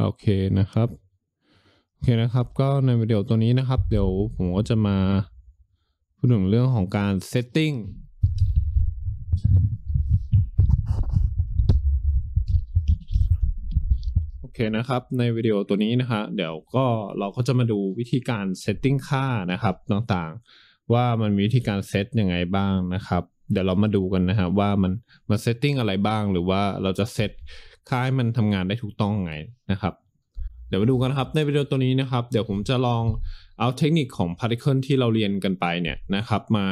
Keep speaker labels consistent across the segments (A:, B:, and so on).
A: โอเคนะครับ โอเคนะครับก็ในวิดีโอตัวนี้นะครับ เดี๋ยวผมก็จะมาพูดถึงเรื่องของการเซตติ้งโอเคนะครับในวิดีโอตัวนี้นะฮะ เดี๋ยวก็เราก็จะมาดูวิธีการเซตติ้งค่านะครับ ต่างๆว่ามันมีวิธีการเซตยังไงบ้างนะครับ เดี๋ยวเรามาดูกันนะฮะว่ามันมาเซตติ้งอะไรบ้าง หรือว่าเราจะเซตค่าให้มันทำงานได้ถูกต้องไงนะครับ เดี๋ยวมาดูกันนะครับในวิดีโอตัวนี้นะครับ เดี๋ยวผมจะลองเอาเทคนิคของ Particle ที่เราเรียนกันไปเนี่ยนะครับมา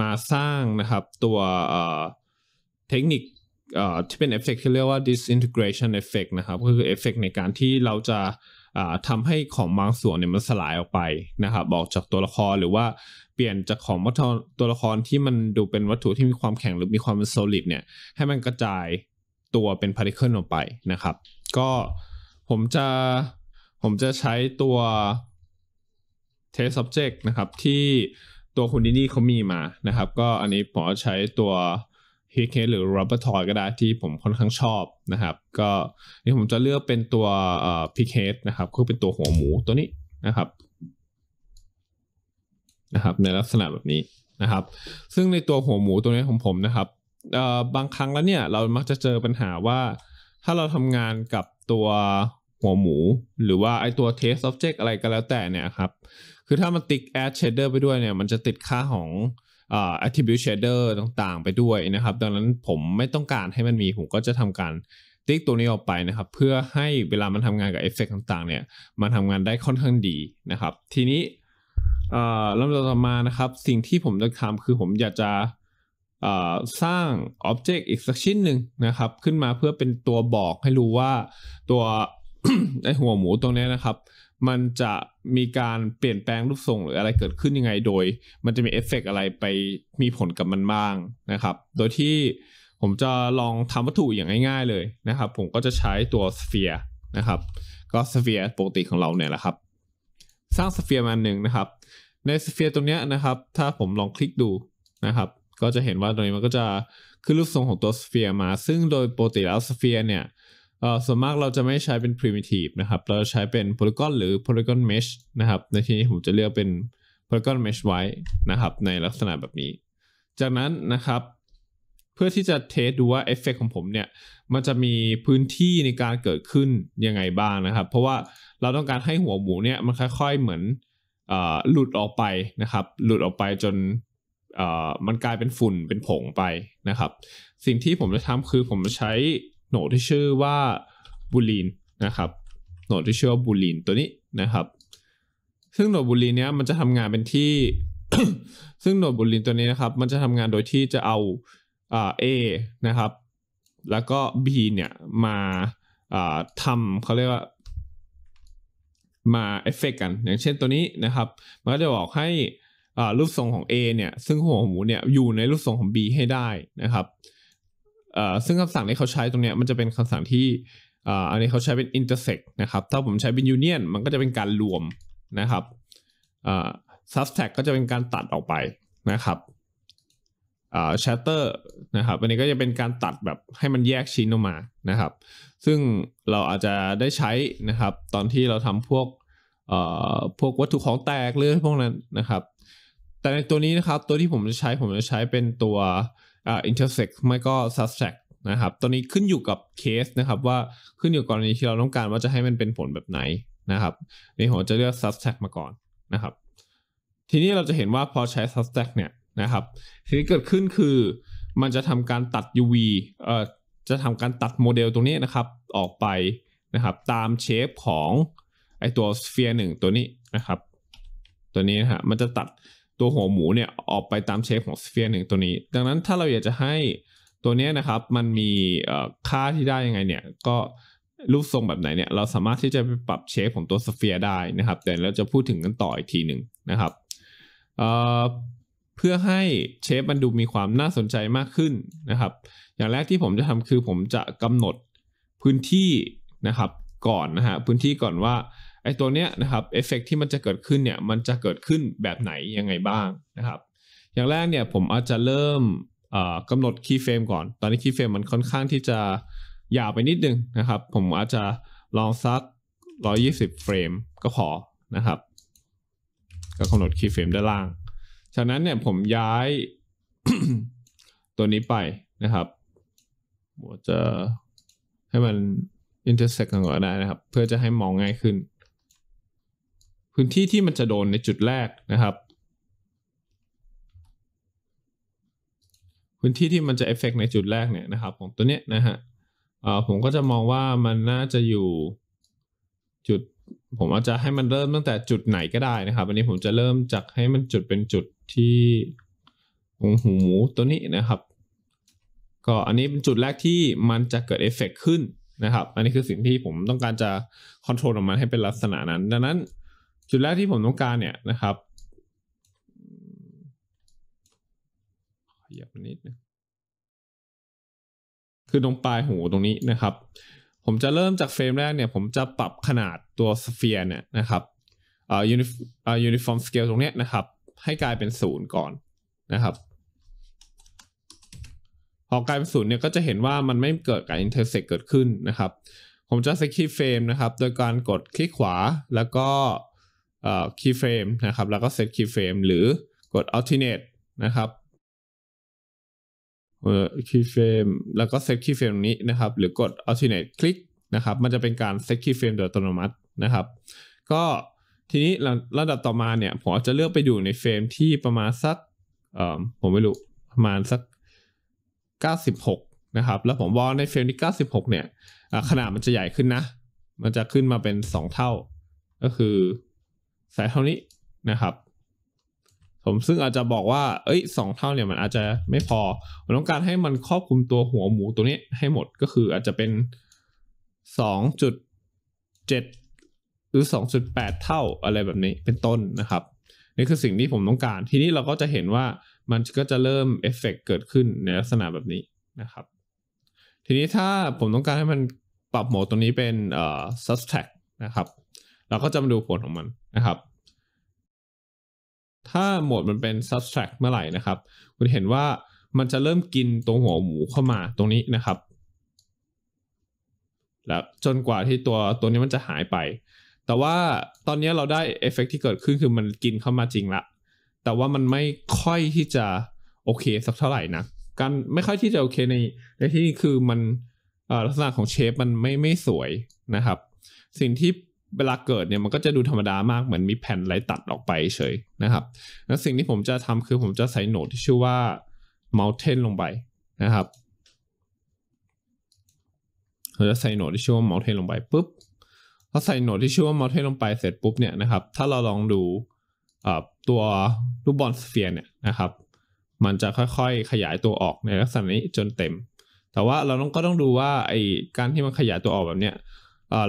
A: มาสร้างนะครับตัวเทคนิคที่เป็นเอฟเฟกที่เรียกว่า disintegration effect นะครับก็คือเอฟเฟกในการที่เราจะทำให้ของบางส่วนเนี่ยมันสลายออกไปนะครับออกจากตัวละครหรือว่าเปลี่ยนจากของวัตถุตัวละครที่มันดูเป็นวัตถุที่มีความแข็งหรือมีความเป็น solid เนี่ยให้มันกระจายตัวเป็นพาร์ติเคิลออกไปนะครับ ก็ผมจะผมจะใช้ตัว test u b j e c t นะครับ ที่ตัวคุณดินี่เขามีมานะครับ ก็อันนี้ผมใช้ตัว h i c a หรือ rubber toy ก็ได้ที่ผมค่อนข้างชอบนะครับ ก็นี่ผมจะเลือกเป็นตัว p i c a t นะครับคือเป็นตัวหัวหมูตัวนี้นะครับนะครับ ในลักษณะแบบนี้นะครับ ซึ่งในตัวหัวหมูตัวนี้ของผมนะครับบางครั้งแล้วเนี่ยเรามักจะเจอปัญหาว่า ถ้าเราทำงานกับตัวหัวหมู หรือว่าไอตัว test object อะไรก็แล้วแต่เนี่ยครับคือถ้ามันติด add shader ไปด้วยเนี่ยมันจะติดค่าของอ attribute shader ต่างๆไปด้วยนะครับ ดังนั้นผมไม่ต้องการให้มันมีผมก็จะทำการติ๊กตัวนี้ออกไปนะครับเพื่อให้เวลามันทำงานกับเอฟเฟกต่างๆเนี่ยมันทำงานได้ค่อนข้างดีนะครับ ทีนี้ลำดับต่อมานะครับสิ่งที่ผมจะทำคือผมอยากจะสร้างอ็อบเจกต์อีกสักชิ้นหนึ่งนะครับ ขึ้นมาเพื่อเป็นตัวบอกให้รู้ว่าตัวไอหัวหมูตรงนี้นะครับ มันจะมีการเปลี่ยนแปลงรูปทรงหรืออะไรเกิดขึ้นยังไงโดยมันจะมีเอฟเฟกอะไรไปมีผลกับมันบ้างนะครับ โดยที่ผมจะลองทำวัตถุอย่างง่ายๆเลยนะครับผมก็จะใช้ตัวสเฟียร์นะครับก็สเฟียร์ปกติของเราเนี่ยแหละครับสร้างสเฟียร์มาหนึ่งนะครับในสเฟียร์ตรงนี้นะครับ ถ้าผมลองคลิกดูนะครับก็จะเห็นว่าตรงนี้มันก็จะ ขึ้นรูปทรงของตัวสเฟียร์มา ซึ่งโดยปกติแล้วสเฟียร์เนี่ยส่วนมากเราจะไม่ใช้เป็น primitive นะครับ เราจะใช้เป็น polygon หรือ polygon mesh นะครับ ในที่นี้ผมจะเลือกเป็น polygon mesh ไว้นะครับ ในลักษณะแบบนี้ จากนั้นนะครับ เพื่อที่จะเทสดูว่าเอฟเฟกของผมเนี่ย มันจะมีพื้นที่ในการเกิดขึ้นยังไงบ้างนะครับ เพราะว่าเราต้องการให้หัวหมูเนี่ยมันค่อย ๆเหมือนหลุดออกไปนะครับ หลุดออกไปจนมันกลายเป็นฝุ่นเป็นผงไปนะครับ สิ่งที่ผมจะทำคือผมจะใช้โหนดที่ชื่อว่าบูลีนนะครับโหนดที่ชื่อว่าบูลีนตัวนี้นะครับซึ่งโหนดบูลีนเนี้ยมันจะทำงานเป็นที่ซึ่งโหนดบูลีนตัวนี้นะครับ มันจะทำงานโดยที่จะเอาอ่า A นะครับแล้วก็ B เนี่ยมาอ่าทำเขาเรียกว่ามาเอฟเฟกกันอย่างเช่นตัวนี้นะครับมันก็จะบอกให้รูปทรงของ A เนี่ย ซึ่งหัวหมูเนี่ย อยู่ในรูปทรงของ B ให้ได้นะครับ ซึ่งคำสั่งที่เขาใช้ตรงเนี้ย มันจะเป็นคำสั่งที่อันนี้เขาใช้เป็น intersect นะครับ ถ้าผมใช้เป็น union มันก็จะเป็นการรวมนะครับ subtract ก็จะเป็นการตัดออกไปนะครับ shatter นะครับ อันนี้ก็จะเป็นการตัดแบบให้มันแยกชิ้นออกมา นะครับ ซึ่งเราอาจจะได้ใช้นะครับ ตอนที่เราทำพวกพวกวัตถุของแตกหรือพวกนั้นนะครับแต่ในตัวนี้นะครับตัวที่ผมจะใช้ผมจะใช้เป็นตัวอ่า intersect ไม่ก็ subtract นะครับ ตัวนี้ขึ้นอยู่กับเคสนะครับว่าขึ้นอยู่กรณีที่เราต้องการว่าจะให้มันเป็นผลแบบไหนนะครับในหัวจะเลือก subtract มาก่อนนะครับทีนี้เราจะเห็นว่าพอใช้ subtract เนี่ยนะครับสิ่งที่เกิดขึ้นคือมันจะทำการตัด UV เอ่อจะทำการตัดโมเดลตรงนี้นะครับ ออกไปนะครับตามเชฟของไอตัวสเฟียร์หนึ่งตัวนี้นะครับ ตัวนี้นะฮะมันจะตัดตัวหัวหมูเนี่ยออกไปตามเชฟของสเฟียร์หนึ่งตัวนี้ ดังนั้นถ้าเราอยากจะให้ตัวนี้นะครับ มันมีค่าที่ได้ยังไงเนี่ยก็รูปทรงแบบไหนเนี่ยเราสามารถที่จะไปปรับเชฟของตัวสเฟียร์ได้นะครับ แต่เราจะพูดถึงกันต่ออีกทีหนึ่งนะครับเเพื่อให้เชฟมันดูมีความน่าสนใจมากขึ้นนะครับ อย่างแรกที่ผมจะทำคือผมจะกำหนดพื้นที่นะครับก่อนนะฮะพื้นที่ก่อนว่าไอ้ตัวเนี้ยนะครับเอฟเฟกที่มันจะเกิดขึ้นเนี่ยมันจะเกิดขึ้นแบบไหนยังไงบ้างนะครับอย่างแรกเนี่ยผมอาจจะเริ่มกำหนดคีย์เฟรมก่อน ตอนนี้คีย์เฟรมมันค่อนข้างที่จะยาวไปนิดนึงนะครับ ผมอาจจะลองซัก 120เฟรมก็พอนะครับ ก็กำหนดคีย์เฟรมด้านล่าง จากนั้นเนี่ยผมย้ายตัวนี้ไปนะครับผมจะให้มัน intersect กันก่อนได้นะครับ เพื่อจะให้มองง่ายขึ้นพื้นที่ที่มันจะโดนในจุดแรกนะครับ พื้นที่ที่มันจะเอฟเฟกในจุดแรกเนี่ยนะครับของตัวเนี้ยนะฮะอผมก็จะมองว่ามันน่าจะอยู่จุดผมอาจจะให้มันเริ่มตั้งแต่จุดไหนก็ได้นะครับ อันนี้ผมจะเริ่มจากให้มันจุดเป็นจุดที่ของหูหมูตัวนี้นะครับ ก็อันนี้เป็นจุดแรกที่มันจะเกิดเอฟเฟกขึ้นนะครับ อันนี้คือสิ่งที่ผมต้องการจะคอนโทรลออกมาให้เป็นลักษณะนั้นดังนั้นจุดแรกที่ผมต้องการ
B: เนี่ยนะครับขยับนิดนึงคือตรงปลายหูตรงนี้นะครับ ผมจะ
A: เริ่มจากเฟรม แรกเนี่ย ผมจะปรับขนาดตัวสเฟียร์เนี่ยนะครับอ่ายูนิอ่ายูนิฟอร์มสเกลตรงเนี้ยนะครับ ให้กลายเป็นศูนย์ก่อนนะครับ พอกลายเป็นศูนย์เนี่ยก็จะเห็นว่ามันไม่เกิดการอินเทอร์เซ็กเกิดขึ้นนะครับ ผมจะสกิปเฟรมนะครับ โดยการกดคลิกขวาแล้วก็คีย์เฟรมนะครับ แล้วก็เซตคีย์เฟรมหรือกด alternate นะครับเอ่อเฟรมแล้วก็เซตคีย์เฟรมนี้นะครับหรือกด alternate คลิกนะครับ มันจะเป็นการเซตคีย์เฟรมโดยอัตโนมัตินะครับ ก็ทีนี้ระดับต่อมาเนี่ยผมจะเลือกไปอยู่ในเฟรมที่ประมาณสักเอ่อผมไม่รู้ประมาณสัก96นะครับ แล้วผมว่าในเฟรมที่96เนี่ยขนาดมันจะใหญ่ขึ้นนะมันจะขึ้นมาเป็น2เท่าก็คือใส่เท่านี้นะครับ ผมซึ่งอาจจะบอกว่าเอ้ยสองเท่าเนี่ยมันอาจจะไม่พอ ผมต้องการให้มันครอบคลุมตัวหัวหมูตัวนี้ให้หมดก็คืออาจจะเป็นสองจุดเจ็ดหรือ 2.8 เท่าอะไรแบบนี้เป็นต้นนะครับนี่คือสิ่งที่ผมต้องการทีนี้เราก็จะเห็นว่ามันก็จะเริ่มเอฟเฟกเกิดขึ้นในลักษณะแบบนี้นะครับทีนี้ถ้าผมต้องการให้มันปรับโหมดตัวนี้เป็นเอ่อ subtract นะครับเราก็จะมาดูผลของมันนะครับถ้าโหมดมันเป็น subtract เมื่อไหร่นะครับ คุณเห็นว่ามันจะเริ่มกินตรงหัวหมูเข้ามาตรงนี้นะครับ แล้วจนกว่าที่ตัวตัวนี้มันจะหายไป แต่ว่าตอนนี้เราได้เอฟเฟกที่เกิดขึ้นคือมันกินเข้ามาจริงละแต่ว่ามันไม่ค่อยที่จะโอเคสักเท่าไหร่นะ การไม่ค่อยที่จะโอเคในในที่นี้คือมันลักษณะของเชฟมันไม่ไม่สวยนะครับสิ่งที่เวลาเกิดเนี่ยมันก็จะดูธรรมดามากเหมือนมีแผ่นไรตัดออกไปเฉยนะครับแล้วสิ่งที่ผมจะทำคือผมจะใส่โหนดที่ชื่อว่า mountain ลงไปนะครับเราจะใส่โหนดที่ชื่อว่า mountain ลงไปปุ๊บ พอใส่โหนดที่ชื่อว่า mountain ลงไปเสร็จปุ๊บเนี่ยนะครับ ถ้าเราลองดูตัวลูกบอลสเฟียร์เนี่ยนะครับ มันจะค่อยๆขยายตัวออกในลักษณะนี้จนเต็ม แต่ว่าเราต้องก็ต้องดูว่าไอการที่มันขยายตัวออกแบบเนี้ย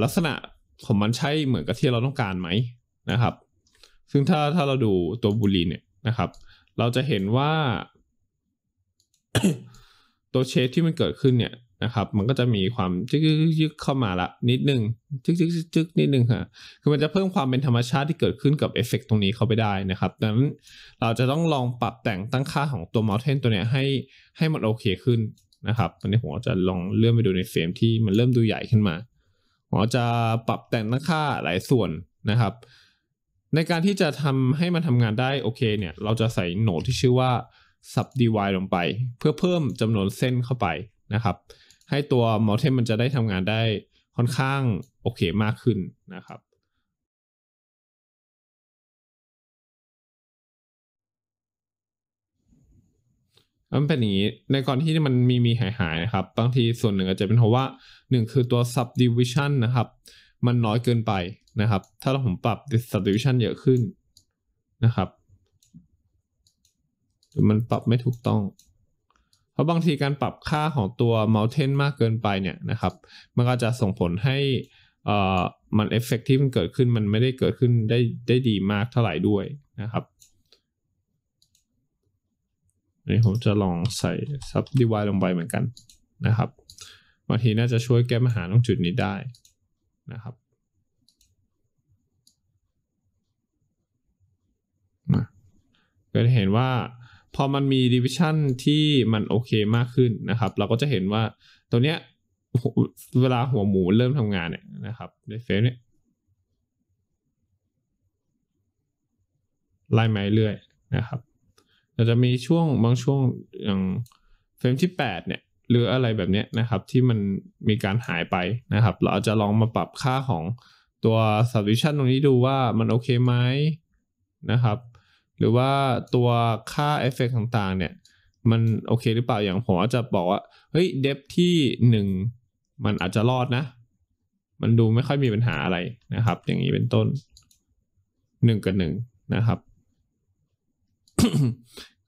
A: ลักษณะของมันใช่เหมือนกับที่เราต้องการไหมนะครับซึ่งถ้าถ้าเราดูตัวบูลีนเนี่ยนะครับเราจะเห็นว่าตัวเชฟที่มันเกิดขึ้นเนี่ยนะครับ มันก็จะมีความจึกยึกเข้ามาละนิดนึงจึกจึกนิดนึงค่ะคือมันจะเพิ่มความเป็นธรรมชาติที่เกิดขึ้นกับเอฟเฟกตรงนี้เข้าไปได้นะครับดังนั้นเราจะต้องลองปรับแต่งตั้งค่าของตัวมัลเทน ตัวเนี้ยให้ให้มันโอเคขึ้นนะครับตอนนี้ผมจะลองเลื่อนไปดูในเฟรมที่มันเริ่มดูใหญ่ขึ้นมาหมอจะปรับแต่งน้าค่าหลายส่วนนะครับ ในการที่จะทำให้มันทำงานได้โอเคเนี่ย เราจะใส่โหนดที่ชื่อว่า subdivide ลงไป เพื่อเพิ่มจำนวนเส้นเข้าไปนะครับ ให้ตัว mountain มันจะได้ทำงานได้ค่อน
C: ข้างโอเคมากขึ้นนะครับมันเป็นอย่างนี้
A: ในกรณีที่มันมีมีหายหายนะครับ บางทีส่วนหนึ่งอาจจะเป็นเพราะว่าหนึ่งคือตัว subdivision นะครับ มันน้อยเกินไปนะครับ ถ้าเราผมปรับ subdivision เยอะขึ้นนะครับ มันปรับไม่ถูกต้อง เพราะบางทีการปรับค่าของตัว mountain มากเกินไปเนี่ยนะครับ มันก็จะส่งผลให้อ่มันเอฟเฟกที่มันเกิดขึ้น มันไม่ได้เกิดขึ้นได้ได้ดีมากเท่าไหร่ด้วยนะครับนี้ผมจะลองใส่ subdivide ลงไปเหมือนกันนะครับบางทีน่าจะช่วยแก้ปัญหาตรงจุดนี้ได้นะครับ ก็จะเห็นว่าพอมันมี division ที่มันโอเคมากขึ้นนะครับ เราก็จะเห็นว่าตัวเนี้ยเวลาหัวหมูเริ่มทำงานเนี่ยนะครับในเฟซเนี่ยไล่ไม้เรื่อยนะครับาจจะมีช่วง บางช่วงอย่างเฟรมที่แปดเนี่ย หรืออะไรแบบนี้นะครับ ที่มันมีการหายไปนะครับ เราจะลองมาปรับค่าของตัว s u b วิ v i s i o n ตรงนี้ดูว่ามันโอเคไหมนะครับ หรือว่าตัวค่าเอฟเฟกต่างๆ เนี่ย มันโอเคหรือเปล่าอย่างผมอาจจะบอกว่า เฮ้ยเดฟที่หนึ่งมันอาจจะรอดนะ มันดูไม่ค่อยมีปัญหาอะไรนะครับ อย่างนี้เป็นต้นหนึ่งกับหนึ่งนะครับ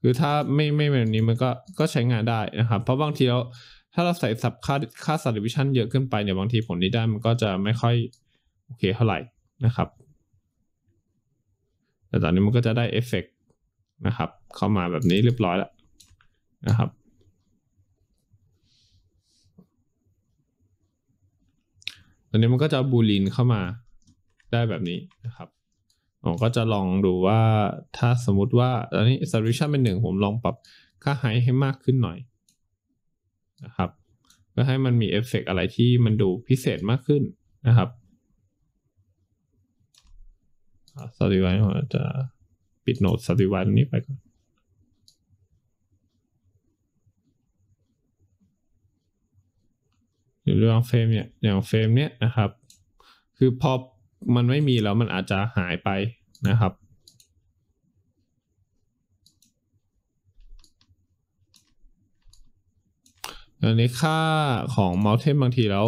A: คือถ้าไม่ไม่แบบนี้มันก็ก็ใช้งานได้นะครับ เพราะบางทีแล้วถ้าเราใส่สับค่าค่าสับดิวิชันเยอะขึ้นไปเนี่ยบางทีผลที่ได้มันก็จะไม่ค่อยโอเค เท่าไหร่นะครับ แต่ตอนนี้มันก็จะได้เอฟเฟกนะครับเข้ามาแบบนี้เรียบร้อยแล้วนะครับตอนนี้มันก็จะบูลินเข้ามาได้แบบนี้นะครับผมก็จะลองดูว่าถ้าสมมติว่าอนนี้ solution เป็นหนึ่งผมลองปรับค่าไฮให้มากขึ้นหน่อยนะครับเพื่อให้มันมีเอฟเฟกอะไรที่มันดูพิเศษมากขึ้น
B: นะครับสติวันผมจะ
A: ปิดโนนดสติวันนี้ไปก่อนหรือเรื่องเฟรมเนี่ยอย่างเฟรมเนี่ยนะครับคือพอมันไม่มีแล้วมันอาจจะหายไปนะครับอันนี้ค่าของเมาส์เทมบางทีแล้ว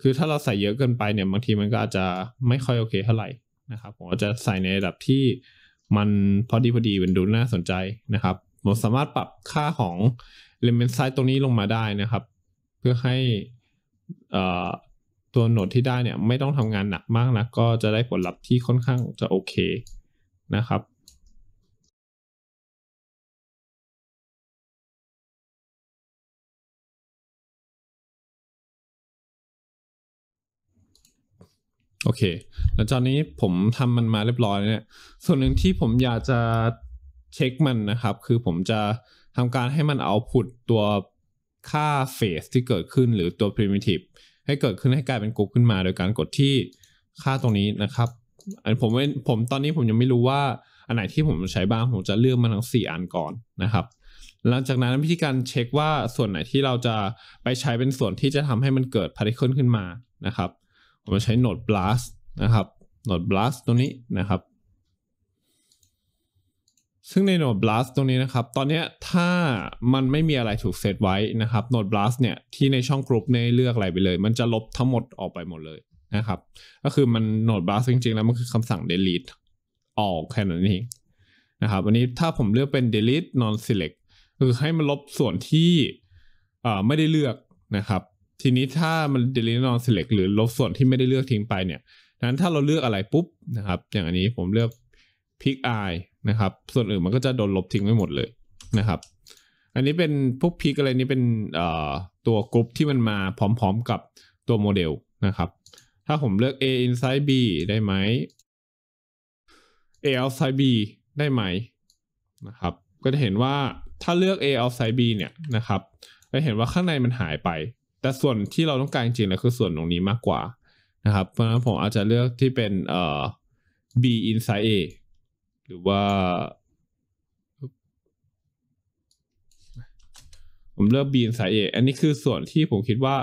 A: คือถ้าเราใส่เยอะเกินไปเนี่ยบางทีมันก็อาจจะไม่ค่อยโอเคเท่าไหร่นะครับ ผมจะใส่ในระดับที่มันพอดีพอดีเป็นดู น่าสนใจนะครับผมสามารถปรับค่าของ element size ตรงนี้ลงมาได้นะครับ เพื่อให้อ่ตัวโหนดที่
B: ได้เนี่ยไม่ต้องทำงานหนักมากนะก็จะได้ผลลัพธ์ที่ค่อนข้างจะโอเคนะครับ
C: โอเคแล้วตอนนี้ผมทำมันมาเรียบร้อยเนี่ย ส่วนหนึ่งที่
A: ผมอยากจะเช็คมันนะครับ คือผมจะทำการให้มันเอาผุดตัวค่าเฟสที่เกิดขึ้นหรือตัว primitive ให้เกิดขึ้นให้กลายเป็นกรุ๊ปขึ้นมา โดยการกดที่ค่าตรงนี้นะครับอันผมผมตอนนี้ผมยังไม่รู้ว่า อันไหนที่ผมใช้บ้างผมจะเลือกมาทั้ง4 อันก่อนนะครับ หลังจากนั้นวิธีการเช็คว่าส่วนไหนที่เราจะไปใช้เป็นส่วนที่จะทำให้มันเกิดพาร์ติเคิลขึ้นมานะครับ ผมจะใช้ Node Blast นะครับ Node Blast ตัวนี้นะครับซึ่งในโนดบ Blast ตรงนี้นะครับ ตอนนี้ถ้ามันไม่มีอะไรถูกเซตไว้นะครับโนดบ Blast เนี่ยที่ในช่องกรุ๊ปเนี่ยเลือกอะไรไปเลย มันจะลบทั้งหมดออกไปหมดเลยนะครับ ก็คือมันโนดบ Blast จริง ๆ แล้ว มันคือคำสั่ง delete ออกแค่นั้นเองนะครับ วันนี้ถ้าผมเลือกเป็น delete non select คือให้มันลบส่วนที่ไม่ได้เลือกนะครับทีนี้ถ้ามัน delete non select หรือลบส่วนที่ไม่ได้เลือกทิ้งไปเนี่ยนั้นถ้าเราเลือกอะไรปุ๊บนะครับ อย่างอันนี้ผมเลือก pick eye นะครับส่วนอื่นมันก็จะโดนลบทิ้งไปหมดเลยนะครับ อันนี้เป็นพวกพีกอะไรนี้เป็นตัวกรุ๊ปที่มันมาพร้อมๆกับตัวโมเดลนะครับ ถ้าผมเลือก A inside B ได้ไหม A outside B ได้ไหมนะครับ ก็จะเห็นว่าถ้าเลือก A outside B เนี่ยนะครับจะเห็นว่าข้างในมันหายไป แต่ส่วนที่เราต้องการจริงๆนะคือส่วนตรงนี้มากกว่านะครับเพราะฉะนั้นผมอาจจะเลือกที่เป็น B inside A ือว่าผมเลือกบีนสายเอกอันนี้คือส่วนที่ผมคิดว่า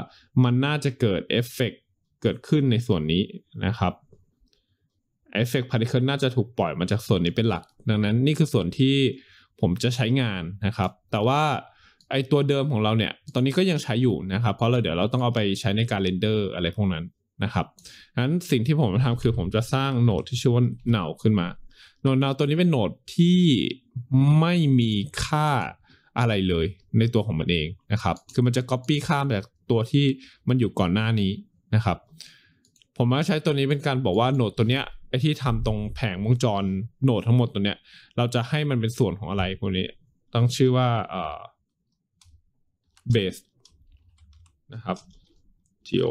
A: มันน่าจะเกิดเอฟเฟกเกิดขึ้นในส่วนนี้นะครับเอฟเฟกต์พาร์ติเคิลน่าจะถูกปล่อยมาจากส่วนนี้เป็นหลัก ดังนั้นนี่คือส่วนที่ผมจะใช้งานนะครับ แต่ว่าไอตัวเดิมของเราเนี่ย ตอนนี้ก็ยังใช้อยู่นะครับ เพราะเราเดี๋ยวเราต้องเอาไปใช้ในการเรนเดอร์อะไรพวกนั้นนะครับงนั้นสิ่งที่ผมจะทำคือผมจะสร้างโหนดที่ชื่อว่าเหน่าขึ้นมาโนดนาวตัวนี้เป็นโนดที่ไม่มีค่าอะไรเลย ในตัวของมันเองนะครับ คือมันจะ Copy ข้ามจากตัวที่มันอยู่ก่อนหน้านี้นะครับ ผมว่าใช้ตัวนี้เป็นการบอกว่าโนดตัวเนี้ยไอที่ทำตรงแผงวงจรโนดทั้งหมดตัวเนี้ย เราจะให้มันเป็นส่วนของอะไรพวกนี้ต้องชื่อว่าเอ่อเบสนะครับ geo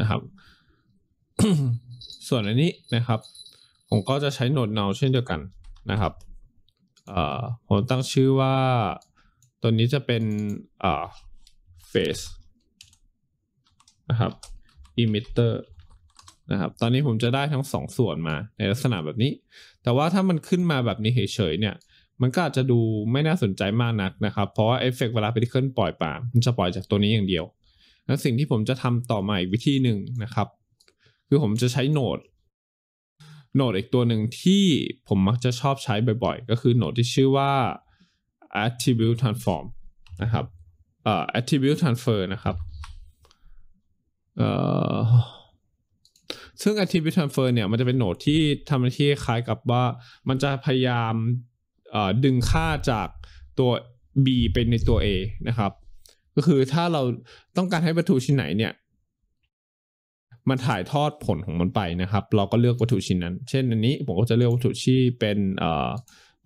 A: นะครับ ส่วนอันนี้นะครับผมก็จะใช้โนดเนาเช่นเดียวกันนะครับผมตั้งชื่อว่า ตัวนี้จะเป็นเฟสนะครับอิมิเตอร์นะครับตอนนี้ผมจะได้ทั้ง 2 ส่วนมาในลักษณะแบบนี้ แต่ว่าถ้ามันขึ้นมาแบบนี้เฉยๆเนี่ยมันก็อาจจะดูไม่น่าสนใจมากนักนะครับ เพราะว่าเอฟเฟกเวลาไปที่เคลื่อนปล่อยป่ามันจะปล่อยจากตัวนี้อย่างเดียวแล้วสิ่งที่ผมจะทำต่อมาอีกวิธีหนึ่งนะครับ คือผมจะใช้โนดโหนดอีกตัวหนึ่งที่ผมมักจะชอบใช้บ่อยๆ ก็คือโหนดที่ชื่อว่า attribute transform นะครับเอ่อ attribute transfer นะครับเอ่อซึ่ง attribute transfer เนี่ยมันจะเป็นโหนดที่ทำหน้าที่คล้ายกับว่ามันจะพยายามดึงค่าจากตัว b เป็นในตัว a นะครับ ก็คือถ้าเราต้องการให้ประตูชิ้นไหนเนี่ยมันถ่ายทอดผลของมันไปนะครับ เราก็เลือกวัตถุชิ้นนั้น เช่นอันนี้ ผมก็จะเลือกวัตถุที่เป็น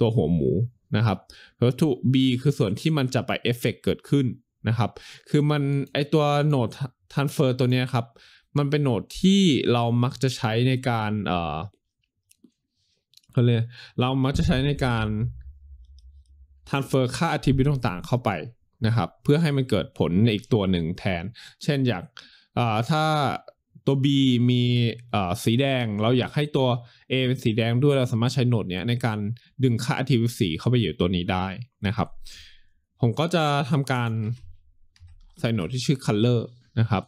A: ตัวหัวหมูนะครับ วัตถุ B คือส่วนที่มันจะไปเอฟเฟกเกิดขึ้นนะครับ คือมันไอตัวโหนดทันเฟอร์ตัวนี้ครับ มันเป็นโหนดที่เรา มักจะใช้ในการเขาเรียก เรา มักจะใช้ในการทันเฟอร์ค่า attribute ต่างๆ เข้าไปนะครับ เพื่อให้มันเกิดผลในอีกตัวหนึ่งแทน เช่นอยากถ้าตัว B มีสีแดง เราอยากให้ตัว A เป็นสีแดงด้วย เราสามารถใช้โหนดเนี้ยในการดึงค่า attribute สีเข้าไปอยู่ตัวนี้ได้นะครับ ผมก็จะทำการใส่โหนดที่ชื่อ color นะครับ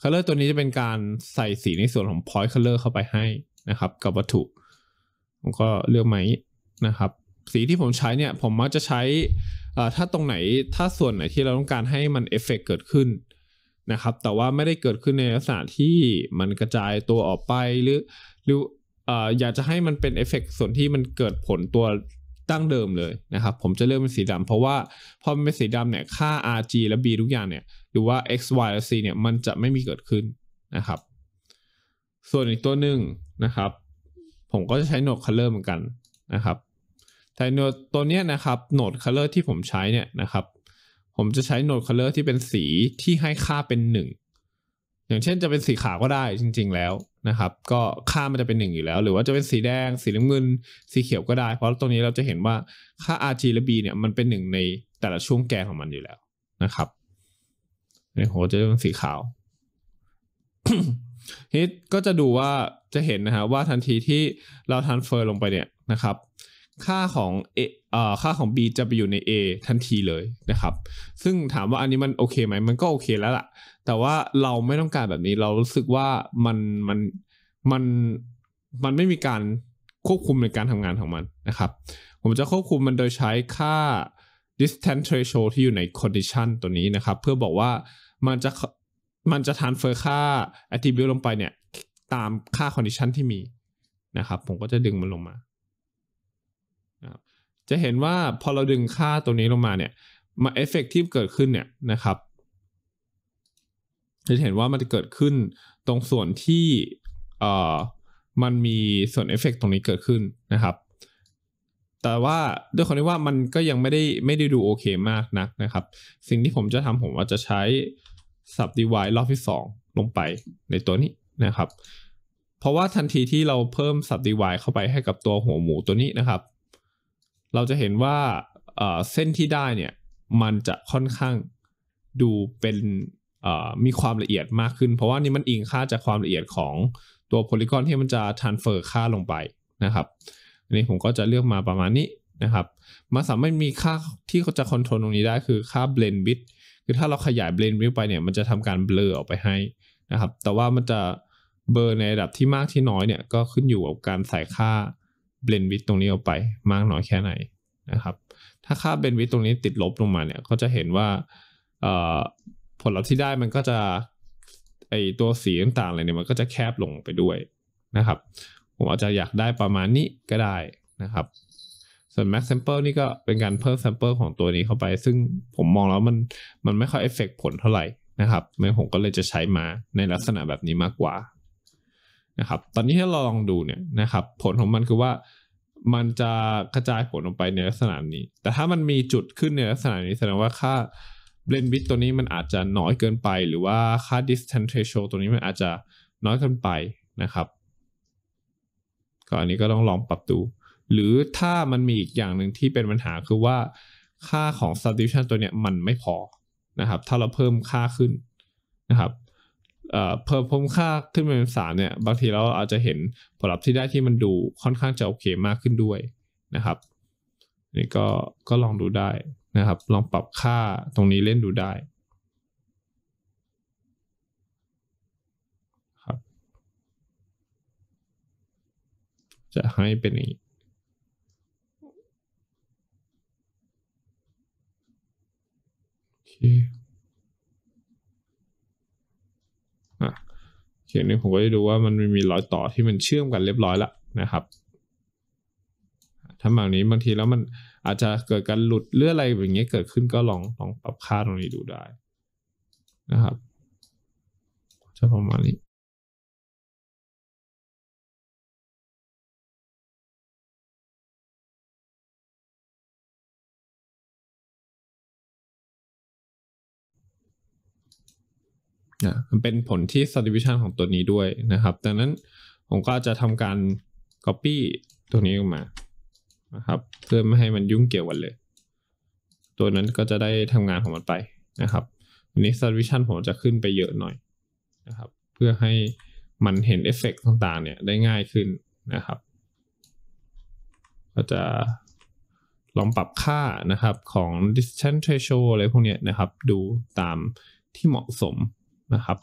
A: color ตัวนี้จะเป็นการใส่สีในส่วนของ point color เข้าไปให้นะครับ กับวัตถุ ผมก็เลือกไหมนะครับ สีที่ผมใช้เนี่ยผมมักจะใช้ถ้าตรงไหนถ้าส่วนไหนที่เราต้องการให้มันเอฟเฟกเกิดขึ้นนะครับแต่ว่าไม่ได้เกิดขึ้นในลักษณะที่มันกระจายตัวออกไป หรือหรืออยากจะให้มันเป็นเอฟเฟกส่วนที่มันเกิดผลตัวตั้งเดิมเลยนะครับ ผมจะเลือกเป็นสีดำเพราะว่าพอมันเป็นสีดำเนี่ยค่า RG และ B ทุกอย่างเนี่ยหรือว่า x y และ c เนี่ยมันจะไม่มีเกิดขึ้นนะครับ ส่วนอีกตัวหนึ่งนะครับ ผมก็จะใช้โหนดคเลอร์เหมือนกันนะครับแต่โหนดตัวเนี้ยนะครับโหนดคเลอร์ที่ผมใช้เนี่ยนะครับผมจะใช้โนดคอลเลอร์ที่เป็นสีที่ให้ค่าเป็นหนึ่ง อย่างเช่นจะเป็นสีขาวก็ได้จริง ๆแล้วนะครับ ก็ค่ามันจะเป็นหนึ่งอยู่แล้ว หรือว่าจะเป็นสีแดง สีน้ำเงิน สีเขียวก็ได้ เพราะตรงนี้เราจะเห็นว่าค่า r g และ b เนี่ยมันเป็นหนึ่งในแต่ละช่วงแกนของมันอยู่แล้วนะครับ ในหัวจะเป็นสีขาวทีนี้ก็จะดูว่าจะเห็นนะฮะว่าทันทีที่เราทันเฟอร์ลงไปเนี่ยนะครับค่าของ A เอ่อค่าของ B จะไปอยู่ใน A ทันทีเลยนะครับ ซึ่งถามว่าอันนี้มันโอเคไหมมันก็โอเคแล้วล่ะ แต่ว่าเราไม่ต้องการแบบนี้ เรารู้สึกว่ามันมันมันมันไม่มีการควบคุมในการทำงานของมันนะครับ ผมจะควบคุมมันโดยใช้ค่า distance ratio ที่อยู่ใน condition ตัวนี้นะครับเพื่อบอกว่ามันจะมันจะ transfer ค่า attribute ลงไปเนี่ยตามค่า condition ที่มีนะครับ ผมก็จะดึงมันลงมาจะเห็นว่าพอเราดึงค่าตัวนี้ลงมาเนี่ย มาเอฟเฟกที่เกิดขึ้นเนี่ยนะครับ จะเห็นว่ามันจะเกิดขึ้นตรงส่วนที่เอ่อมันมีส่วนเอฟเฟกตรงนี้เกิดขึ้นนะครับ แต่ว่าด้วยความที่ว่ามันก็ยังไม่ได้ไม่ได้ดูโอเคมากนักนะครับ สิ่งที่ผมจะทำผมว่าจะใช้สับ divide รอบที่2ลงไปในตัวนี้นะครับ เพราะว่าทันทีที่เราเพิ่มสับ divide เข้าไปให้กับตัวหัวหมูตัวนี้นะครับเราจะเห็นว่าเส้นที่ได้เนี่ยมันจะค่อนข้างดูเป็นมีความละเอียดมากขึ้น เพราะว่านี่มันอิงค่าจากความละเอียดของตัวโพลีกอนที่มันจะ transfer ค่าลงไปนะครับอันนี้ผมก็จะเลือกมาประมาณนี้นะครับ มาสามารถมีค่าที่เขาจะคอนโทรลตรงนี้ได้คือค่า blend width คือถ้าเราขยาย blend width ไปเนี่ยมันจะทำการเบลอออกไปให้นะครับ แต่ว่ามันจะเบอร์ในระดับที่มากที่น้อยเนี่ยก็ขึ้นอยู่กับการใส่ค่าเบนวิดตรงนี้ออกไปมากน้อยแค่ไหนนะครับ ถ้าค่าเบนวิดตรงนี้ติดลบลงมาเนี่ย ก็จะเห็นว่าผลลัพธ์ที่ได้มันก็จะไอตัวสีต่างๆอะไรเนี่ยมันก็จะแคบลงไปด้วยนะครับ ผมอาจจะอยากได้ประมาณนี้ก็ได้นะครับ ส่วน max sample นี่ก็เป็นการเพิ่ม sample ของตัวนี้เข้าไป ซึ่งผมมองแล้วมันมันไม่ค่อยเอฟเฟกผลเท่าไหร่นะครับไม่ผมก็เลยจะใช้มาในลักษณะแบบนี้มากกว่าะครับตอนนี้ถ้าเราลองดูเนี่ยนะครับ ผลของมันคือว่ามันจะกระจายผลออกไปในลักษณะนี้ แต่ถ้ามันมีจุดขึ้นในลักษณะนี้แสดงว่าค่าเบลนบิตตัวนี้มันอาจจะน้อยเกินไปหรือว่าค่าดิสเทนเทชช t i ตัวนี้มันอาจจะน้อยเกินไปนะครับก็อันนี้ก็ต้องลองปรับดู หรือถ้ามันมีอีกอย่างหนึ่งที่เป็นปัญหาคือว่าค่าของ substitution ตัวเนี้ยมันไม่พอนะครับ ถ้าเราเพิ่มค่าขึ้นนะครับเอ่อเพิ่มพ่มค่าขึ้นเป็นสามเนี่ยบางทีเราอาจจะเห็นผลลัพธ์ที่ได้ที่มันดูค่อนข้างจะโอเคมากขึ้นด้วยนะครับ นี่ก็ก็ลองดูได้นะครับ ลองปรับค่า
B: ตรงนี้เล่นดูได้ครับ จะให้เป็นอนี้
C: โอเค
A: เขียนนี้ผมก็จะดูว่ามันมีรอยต่อที่มันเชื่อมกันเรียบร้อยแล้วนะครับ ถ้าแบบนี้บางทีแล้วมันอาจจะเกิดการหลุดเรืออะไรอย่างเงี้ยเกิดขึ้นก็ลองลองปรั
C: บค่าตรงนี้ดูได้นะครับจะประมาณนี้นะมันเป็นผลที่ subdivision ของตัว
A: นี้ด้วยนะครับ ดังนั้นผมก็จะทำการ copy ตัวนี้ออกมานะครับ เพื่อไม่ให้มันยุ่งเกี่ยวกันเลย ตัวนั้นก็จะได้ทำงานของมันไปนะครับอันนี้ subdivision ผมจะขึ้นไปเยอะหน่อยนะครับ เพื่อให้มันเห็นเอฟเฟกต์ต่างๆ เนี่ยได้ง่ายขึ้นนะครับ ก็จะลองปรับค่านะครับของ distance ratio อะไรพวกนี้นะครับ ดูตามที่เหมาะสมนะครับ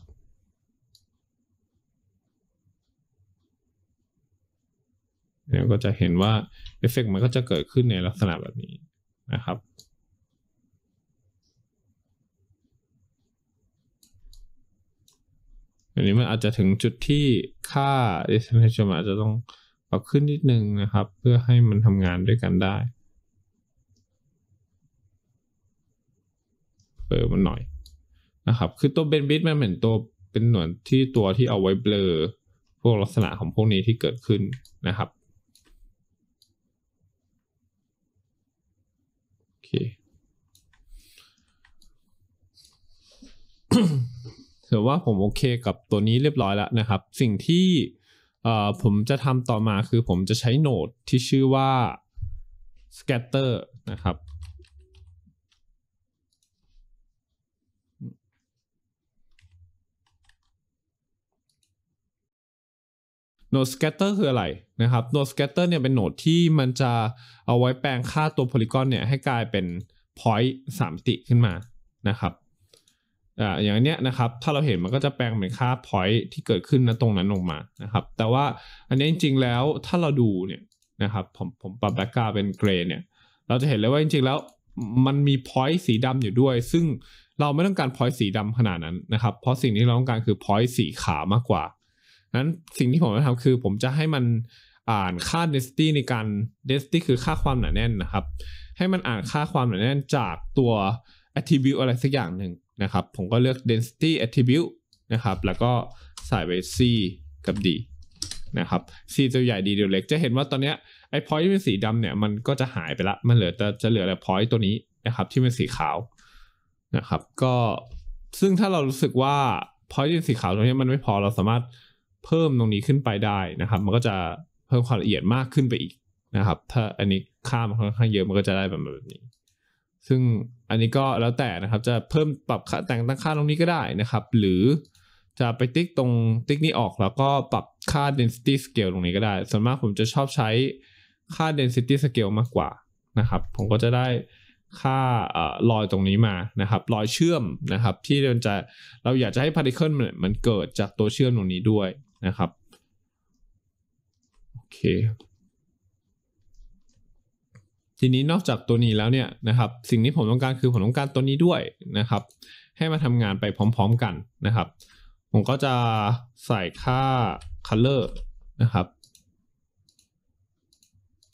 A: เนี่ยก็จะเห็นว่าเอฟเฟกมันก็จะเกิดขึ้นในลักษณะแบบนี้นะครับ อันนี้มันอาจจะถึงจุดที่ค่าดิสเ i นชั่นอาจจะต้อง ปรับขึ้นนิดนึงนะครับ เพื่อให้มันทำงานด้วยกันได้เปิดมันหน่อยนะครับ คือตัวเบนบิดมันเหมือนตัวเป็นหน่วยที่ตัวที่เอาไว้เบลอ พวกลักษณะของพวกนี้ที่เกิดขึ้น
B: นะครับ
C: โอเค
A: ถือว่าผมโอเคกับตัวนี้เรียบร้อยแล้วนะครับ สิ่งที่ผมจะทำต่อมาคือผมจะใช้โนดที่ชื่อว่
B: า scatter นะครับ
A: โนดสกตเตอร์คืออะไรนะครับ โนดสกตเตอร์เนี่ยเป็นโนดที่มันจะเอาไว้แปลงค่าตัวโพลีกอนเนี่ยให้กลายเป็นพอยต์สามติขึ้นมานะครับ อ่าอย่างเนี้ยนะครับ ถ้าเราเห็นมันก็จะแปลงเป็นค่าพอยต์ที่เกิดขึ้นณตรงนั้นลงมา นะครับ แต่ว่าอันนี้จริงๆแล้วถ้าเราดูเนี่ยนะครับ ผมผมปรับแบ็กกราเป็นเกรย์เนี่ย เราจะเห็นเลยว่าจริงๆแล้วมันมีพอยต์สีดำอยู่ด้วย ซึ่งเราไม่ต้องการพอยต์สีดำขนาดนั้นนะครับ เพราะสิ่งที่เราต้องการคือพอยต์สีขาวมากกว่านั้นสิ่งที่ผมจะทำคือผมจะให้มันอ่านค่า density ในการ density คือค่าความหนาแน่นนะครับ ให้มันอ่านค่าความหนาแน่นจากตัว attribute อะไรสักอย่างหนึ่งนะครับผมก็เลือก density attribute นะครับแล้วก็ใส่ไป c กับ d นะครับ c ตัวใหญ่ d ตัวเล็กจะเห็นว่าตอนเนี้ยไอ้ point ที่เป็นสีดำเนี่ย มันก็จะหายไปละมันเหลือจะจะเหลือแต่ point ตัวนี้นะครับที่เป็นสีขาวนะครับก็ซึ่งถ้าเรารู้สึกว่า point ที่เป็นสีขาวตรงนี้มันไม่พอเราสามารถเพิ่มตรงนี้ขึ้นไปได้นะครับ มันก็จะเพิ่มความละเอียดมากขึ้นไปอีกนะครับ ถ้าอันนี้ค่ามันค่อนข้างเยอะ มันก็จะได้แบบแบบนี้ ซึ่งอันนี้ก็แล้วแต่นะครับ จะเพิ่มปรับแต่งตั้งค่าตรงนี้ก็ได้นะครับ หรือจะไปติ๊กตรงติ๊กนี้ออกแล้วก็ปรับค่า density scale ตรงนี้ก็ได้ ส่วนมากผมจะชอบใช้ค่า density scale มากกว่านะครับ ผมก็จะได้ค่าลอยตรงนี้มานะครับ ลอยเชื่อมนะครับ ที่เราจะเราอยากจะให้พาร์ติเคิลมันเกิดจากตัวเชื่อมตรงนี้ด้วยนะครับโอเค ทีนี้นอกจากตัวนี้แล้วเนี่ยนะครับ สิ่งที่ผมต้องการคือผมต้องการตัวนี้ด้วยนะครับ ให้มาทำงานไปพร้อมๆกันนะครับ ผมก็จะใส่ค่า color นะครับ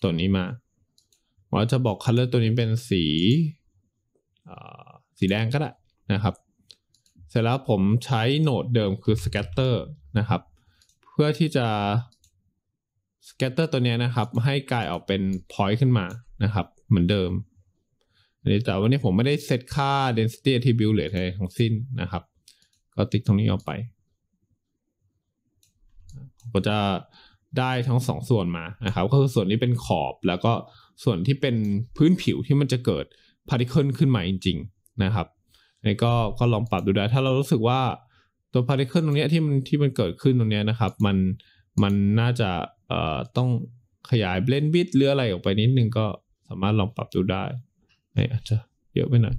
A: ตัวนี้มา่าจะบอก color ตัวนี้เป็นสีสีแดงก็ได้นะครับ เสร็จแล้วผมใช้โนดเดิมคือ scatter นะครับเพื่อที่จะ scatter ตัวนี้นะครับ ให้กลายออกเป็น point ขึ้นมานะครับ เหมือนเดิม แต่วันนี้ผมไม่ได้เซตค่า density attribute เลยอทั้งสิ้นนะครับ ก็ติ๊กตรงนี้ออกไปก็จะได้ทั้งสองส่วนมานะครับก็คือส่วนที่เป็นขอบแล้วก็ส่วนที่เป็นพื้นผิวที่มันจะเกิด particle ขึ้นมาจริง ๆนะครับนี่ก็ก็ลองปรับดูได้ ถ้าเรารู้สึกว่าตัวพาร์ติเคิลตรงนี้ที่มันที่มันเกิดขึ้นตรงนี้นะครับ มันมันน่าจะเอ่อต้องขยายเบลนด์วิดหรืออะไรออกไปนิดนึงก็สามารถลองปรับดูได้
B: อาจจะเยอะไปหน่อย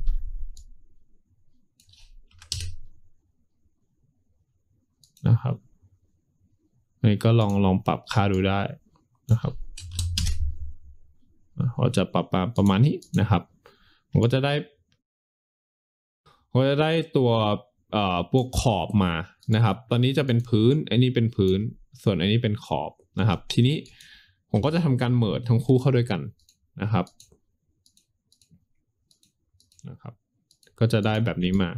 B: นะครับ
A: อนี่ก็ลองลองปรับค่าดูได้นะครับเราจะปรับประมาณนี้นะครับผมก็จะได้ผมก็จะได้ตัวเอ่อพวกขอบมา นะครับ ตอนนี้จะเป็นพื้นอันนี้เป็นพื้น ส่วนอันนี้เป็นขอบ นะครับ ทีนี้ผมก็จะทำการเมิร์ดทั้งคู่เข้าด้วยกัน นะครับ นะครับ ก็จะได้แบบนี้มา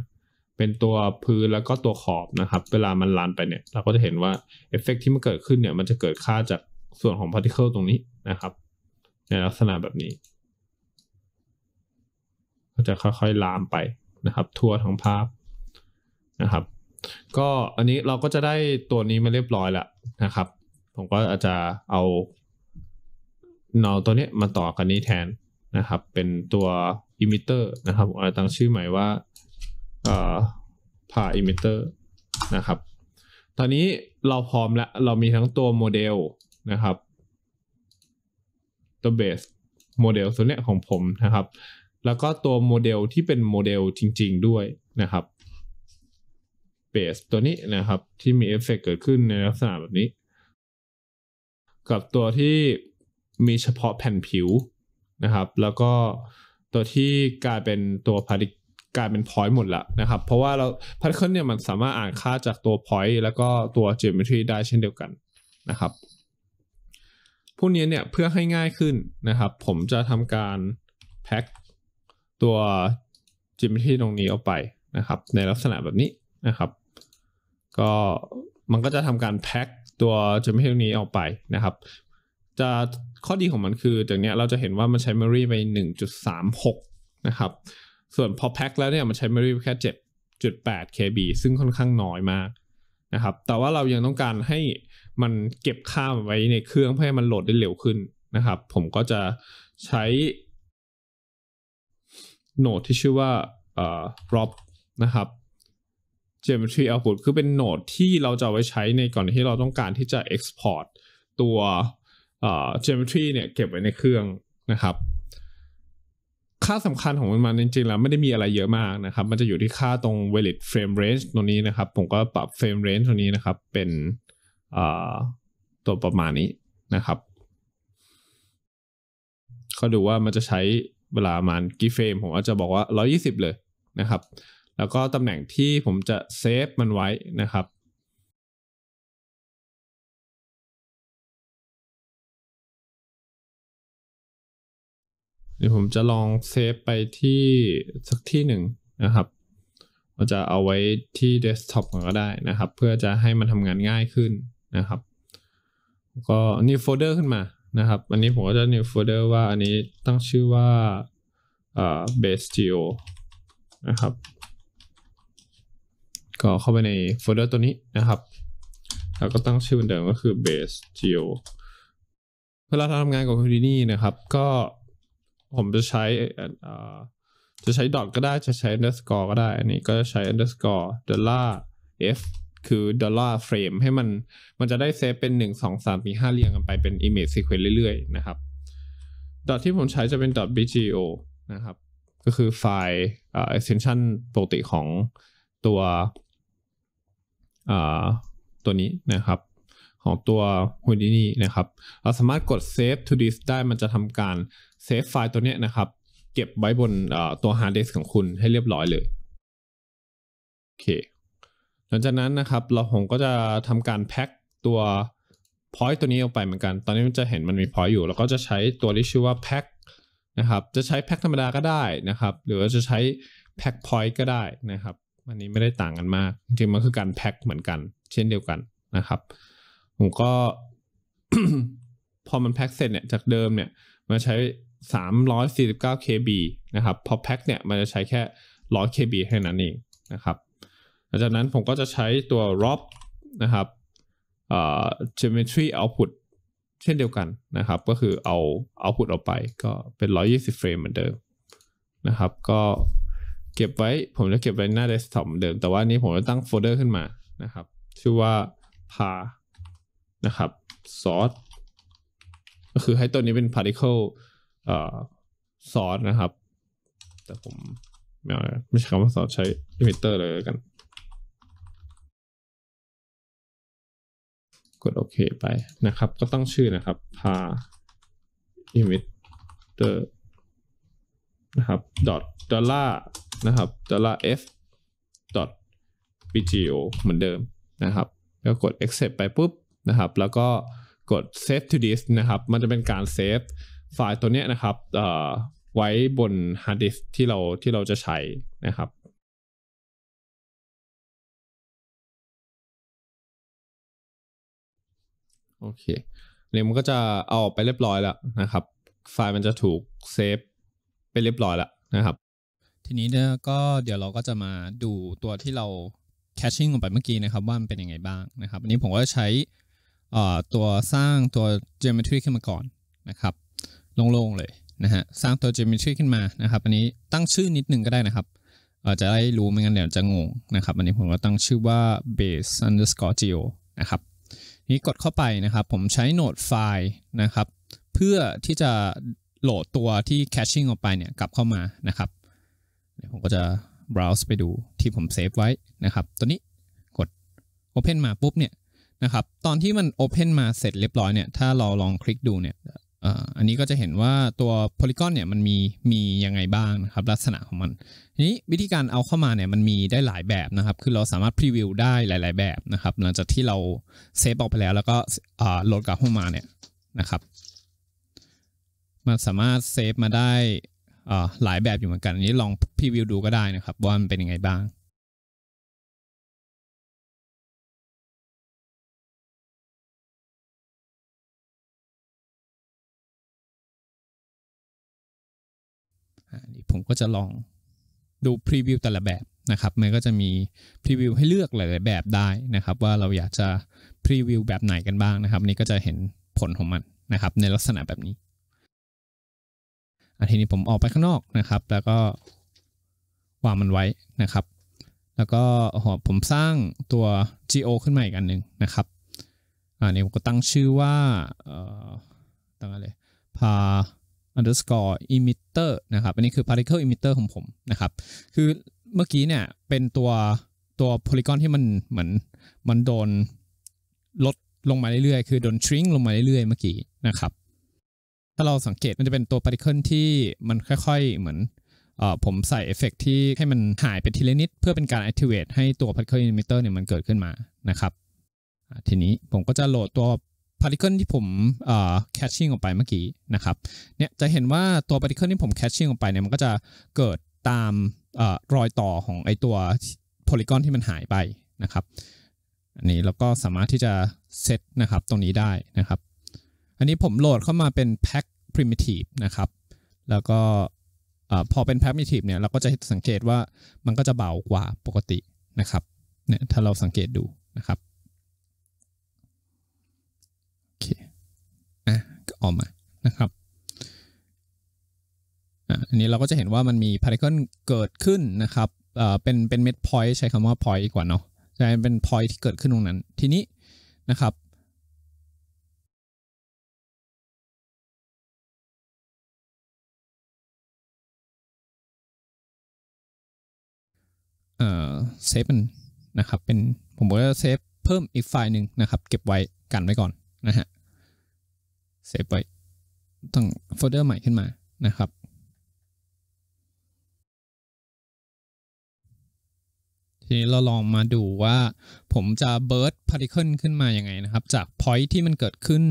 A: เป็นตัวพื้นแล้วก็ตัวขอบ นะครับ เวลามันลานไปเนี่ย เราก็จะเห็นว่าเอฟเฟกที่มันเกิดขึ้นเนี่ย มันจะเกิดค่าจากส่วนของพาร์ติเคิลตรงนี้ นะครับ ในลักษณะแบบนี้ ก็จะค่อยๆลามไป นะครับ ทั่วทั้งภาพนะครับ ก็อันนี้เราก็จะได้ตัวนี้มาเรียบร้อยแล้วนะครับ ผมก็อาจจะเอานอตัวนี้มาต่อกันนี้แทนนะครับ เป็นตัวอิมิเตอร์นะครับผมอาจจะตั้งชื่อใหม่ว่าพาอิมิเตอร์นะครับ ตอนนี้เราพร้อมแล้ว เรามีทั้งตัวโมเดลนะครับตัวเบสโมเดลตัวเนี้ยของผมนะครับ แล้วก็ตัวโมเดลที่เป็นโมเดลจริงๆด้วยนะครับเบสตัวนี้นะครับที่มีเอฟเฟกเกิดขึ้นในลักษณะแบบนี้ กับตัวที่มีเฉพาะแผ่นผิวนะครับ แล้วก็ตัวที่กลายเป็นตัวพาริกลายเป็นพอยต์หมดละนะครับ เพราะว่าเราพาร์ติเคิลเนี่ยมันสามารถอ่านค่าจากตัวพอยต์แล้วก็ตัวจิมเมทรีได้เช่นเดียวกันนะครับพวกนี้เนี่ยเพื่อให้ง่ายขึ้นนะครับ ผมจะทำการแพ็คตัวจิมเมทรีตรงนี้ออกไปนะครับ ในลักษณะแบบนี้นะครับ ก็มันก็จะทำการแพ็คตัวจ e m เ a i นี้ออกไปนะครับจะข้อดีของมันคือจากนี้เราจะเห็นว่ามันใช้เม m รี่ไป 1.36 นะครับ ส่วนพอแพ็คแล้วเนี่ยมันใช้เม m รี่แค่ 7.8 KB ซึ่งค่อนข้างน้อยมากนะครับ แต่ว่าเรายังต้องการให้มันเก็บค่าไว้ในเครื่องเพื่อให้มันโหลดได้เร็วขึ้นนะครับ ผมก็จะใช้โนนดที่ชื่อว่าเอ่อ r o บนะครับ geometry output คือเป็นโหนดที่เราจะไว้ใช้ในก่อนที่เราต้องการที่จะ export ตัว geometry เนี่ยเก็บไว้ในเครื่องนะครับ ค่าสำคัญของมันจริงๆ แล้วไม่ได้มีอะไรเยอะมากนะครับ มันจะอยู่ที่ค่าตรง valid frame range ตรงนี้นะครับ ผมก็ปรับ frame range ตรงนี้นะครับเป็นตัวประมาณนี้นะครับก็ดูว่ามันจะใช้เวลามันกี่เฟรม ผมอาจจะบอกว่า 120 เลยนะครั
C: บแล้วก็ตำแหน่งที่ผมจะเซฟมันไว้นะครับเดี๋ยวผมจะลองเซฟไปที่สักที่หนึ่งนะ
A: ครับ เราจะเอาไว้ที่เดสก์ท็อปก็ได้นะครับ เพื่อจะให้มันทำงานง่ายขึ้นนะครับ ก็น e w โฟ l เดอร์ขึ้นมานะครับ อันนี้ผมก็จะ new folder ว่าอันนี้ตั้งชื่อว่าเอ่อ base geo นะครับก็เข้าไปในโฟลเดอร์ตัวนี้นะครับ แล้วก็ตั้งชื่อเหมือนเดิมก็คือ base geo เวลาทำงานกับ Houdini นะครับ ก็ผมจะใช้จะใช้ดอทก็ได้จะใช้ underscore ก็ได้ อันนี้ก็ใช้ underscore dollar f คือ dollar frame ให้มัน มันจะได้เซฟเป็น1 2 3 4 5เรียงกันไปเป็น image sequence เรื่อยๆ นะครับ ดอทที่ผมใช้จะเป็นดอท bgo นะครับ ก็คือไฟล์ extension ปกติของตัวตัวนี้นะครับของตัวฮูดินี่นะครับ เราสามารถกด save to disk ได้มันจะทำการเซฟไฟล์ตัวนี้นะครับ เก็บไว้บนตัวฮาร์ดดิสของคุณให้เรียบร้อยเลยโอเคหลังจากนั้นนะครับเราผมก็จะทำการแพ็คตัวพอยต์ตัวนี้ออกไปเหมือนกัน ตอนนี้มันจะเห็นมันมีพอยต์อยู่ แล้วก็จะใช้ตัวที่ชื่อว่าแพ็ k นะครับ จะใช้แพ็คธรรมดาก็ได้นะครับ หรือว่าจะใช้แพ็คพอยต์ก็ได้นะครับมันนี้ไม่ได้ต่างกันมาก จริงมันคือการแพ็คเหมือนกัน เช่นเดียวกันนะครับ ผมก็ พอมันแพ็คเสร็จเนี่ยจากเดิมเนี่ยมันใช้ 349 KB นะครับพอแพ็คเนี่ยมันจะใช้แค่ 100 KB แค่นั้นเองนะครับหลังจากนั้นผมก็จะใช้ตัว rob นะครับเอ่อ geometry output เช่นเดียวกันนะครับ ก็คือเอา output ออกไปก็เป็น 120เฟรมเหมือนเดิมนะครับก็เก็บไว้ ผมจะเก็บไว้หน้าเดสก์ท็อปเดิม แต่ว่านี้ผมจะตั้งโฟลเดอร์ขึ้นมานะครับ ชื่อว่า พา นะครับซอสก็คือให้ตัวนี้เป็น particle
B: เอ่อซอสนะครับ แต่ผม ไม่เอาไม่ใช้คำว่าซอสใช้ emitter เลยกัน กดโอเคไปนะครับ ก็ตั้งชื่อนะครับพ a r
A: emitter นะครับ dot dollar นะครับ d o l l a f dot bgo เหมือนเดิมนะครับก็กด accept ไปปุ๊บนะครับ แล้วก็กด save to disk นะครับ มันจะเป็นการ save ไฟล์
B: ตัวเนี้ยนะครับ ไว้บนฮาร์ดดิสที่เราที่เราจะใช้
C: นะครับ โอเค เนี่ยมันก็จะเอาไปเรียบร้อยแล้วนะครับ ไ
A: ฟล์มันจะถูกเซฟไปเรียบร้อยแล้วนะครับทีนี้เนี่ยก็เดี๋ยวเราก็จะมาดูตัวที่เรา caching ลงไปเมื่อกี้นะครับ ว่ามันเป็นยังไงบ้างนะครับ อันนี้ผมก็ใช้ตัวสร้างตัว geometry ขึ้นมาก่อนนะครับโล่งๆเลยนะฮะสร้างตัว geometry ขึ้นมานะครับ อันนี้ตั้งชื่อนิดนึงก็ได้นะครับจะได้รู้ไม่งั้นเดี๋ยวจะงงนะครับ อันนี้ผมก็ตั้งชื่อว่า base underscore geo นะครับนี้กดเข้าไปนะครับ ผมใช้โหนดไฟล์นะครับ เพื่อที่จะโหลดตัวที่ caching ออกไปเนี่ยกลับเข้ามานะครับเดี๋ยวผมก็จะ browse ไปดูที่ผมเซฟไว้นะครับตัวนี้กด open มาปุ๊บเนี่ยนะครับตอนที่มัน open มาเสร็จเรียบร้อยเนี่ยถ้าเราลองคลิกดูเนี่ยอันนี้ก็จะเห็นว่าตัวโพล y กอนเนี่ยมันมีมียังไงบ้างนะครับลักษณะของมันนี้วิธีการเอาเข้ามาเนี่ยมันมีได้หลายแบบนะครับ คือเราสามารถพรีวิวได้หลาย ๆ แบบนะครับหลังจากที่เราเซฟออกไปแล้ว แล้วก็โหลดกลับเข้ามาเนี่ยนะครับมัน
B: สามารถเซฟมาได้หลายแบบอยู่เหมือนกันอันนี้ลองพรีวิวดูก็ได้นะครับว่ามันเป็น
C: ยังไงบ้างนี่ผมก็จะลองดูพรีวิวแต่ละแบ
A: บนะครับมันก็จะมีพรีวิวให้เลือกหลายๆแบบได้นะครับว่าเราอยากจะพรีวิวแบบไหนกันบ้างนะครับนี่ก็จะเห็นผลของมันนะครับในลักษณะแบบนี้อทีนี้ผมออกไปข้างนอกนะครับ แล้วก็วางมันไว้นะครับ แล้วก็หอผมสร้างตัว geo ขึ้นมาอีกอันหนึ่งนะครับอันนี้ผมก็ตั้งชื่อว่าตั้งอะไรพา underscore emitter นะครับอันนี้คือ particle emitter ของผมนะครับคือเมื่อกี้เนี่ยเป็นตัวตัวโพล y กอนที่มันเหมือนมันโดนลดลงมาเรื่อยๆคือโดนทริงลงมาเรื่อยๆเมื่อกี้นะครับถ้าเราสังเกตมันจะเป็นตัวพาร์ติเคิลที่มันค่อยๆเหมือนผมใส่เอฟเฟกที่ให้มันหายไปทีละนิดเพื่อเป็นการแอคทิเวตให้ตัวพาร์ติเคิลอินมิเตอร์เนี่ยมันเกิดขึ้นมานะครับ ทีนี้ผมก็จะโหลดตัวพาร์ติเคิลที่ผมแคชชิ่งออกไปเมื่อกี้นะครับเนี่ยจะเห็นว่าตัวพาร์ติเคิลที่ผมแคชชิ่งออกไปเนี่ยมันก็จะเกิดตามอรอยต่อของไอตัวโพล y กอนที่มันหายไปนะครับอันนี้เราก็สามารถที่จะเซตนะครับตรงนี้ได้นะครับอันนี้ผมโหลดเข้ามาเป็นแพ็ค primitive นะครับ แล้วก็พอเป็นแพ็ค primitive เนี่ยเราก็จะสังเกตว่ามันก็จะเบา กว่าปกตินะครับเนี่ยถ้าเราสังเกตดูนะครับ โอเคอ่ะก็ออกมานะครับ อันนี้เราก็จะเห็นว่ามันมีพาริเคิลเกิดขึ้นนะครับ
B: เป็นเป็นเม็ดพอยต์ใช้คำว่าพอยต์กว่าเนาะ ใช่ เป็นพอยต์ที่เกิดขึ้นตรงนั้น ทีนี้นะ
C: ครับเออเซฟมันนะครับเป็นผมบอกว่าเซฟเพิ่มอีกไฟล์หนึ่งนะครับเก
A: ็
B: บไว้กันไว้ก่อนนะฮะเซฟไว้ต้องโฟลเดอร์ใหม่ขึ้นมานะครับ
A: ทีนี้เราลองมาดูว่าผมจะเบิร์ดพาร์ติเคิลขึ้นมาอย่างไงนะครับ จากพอยที่มันเกิดขึ้น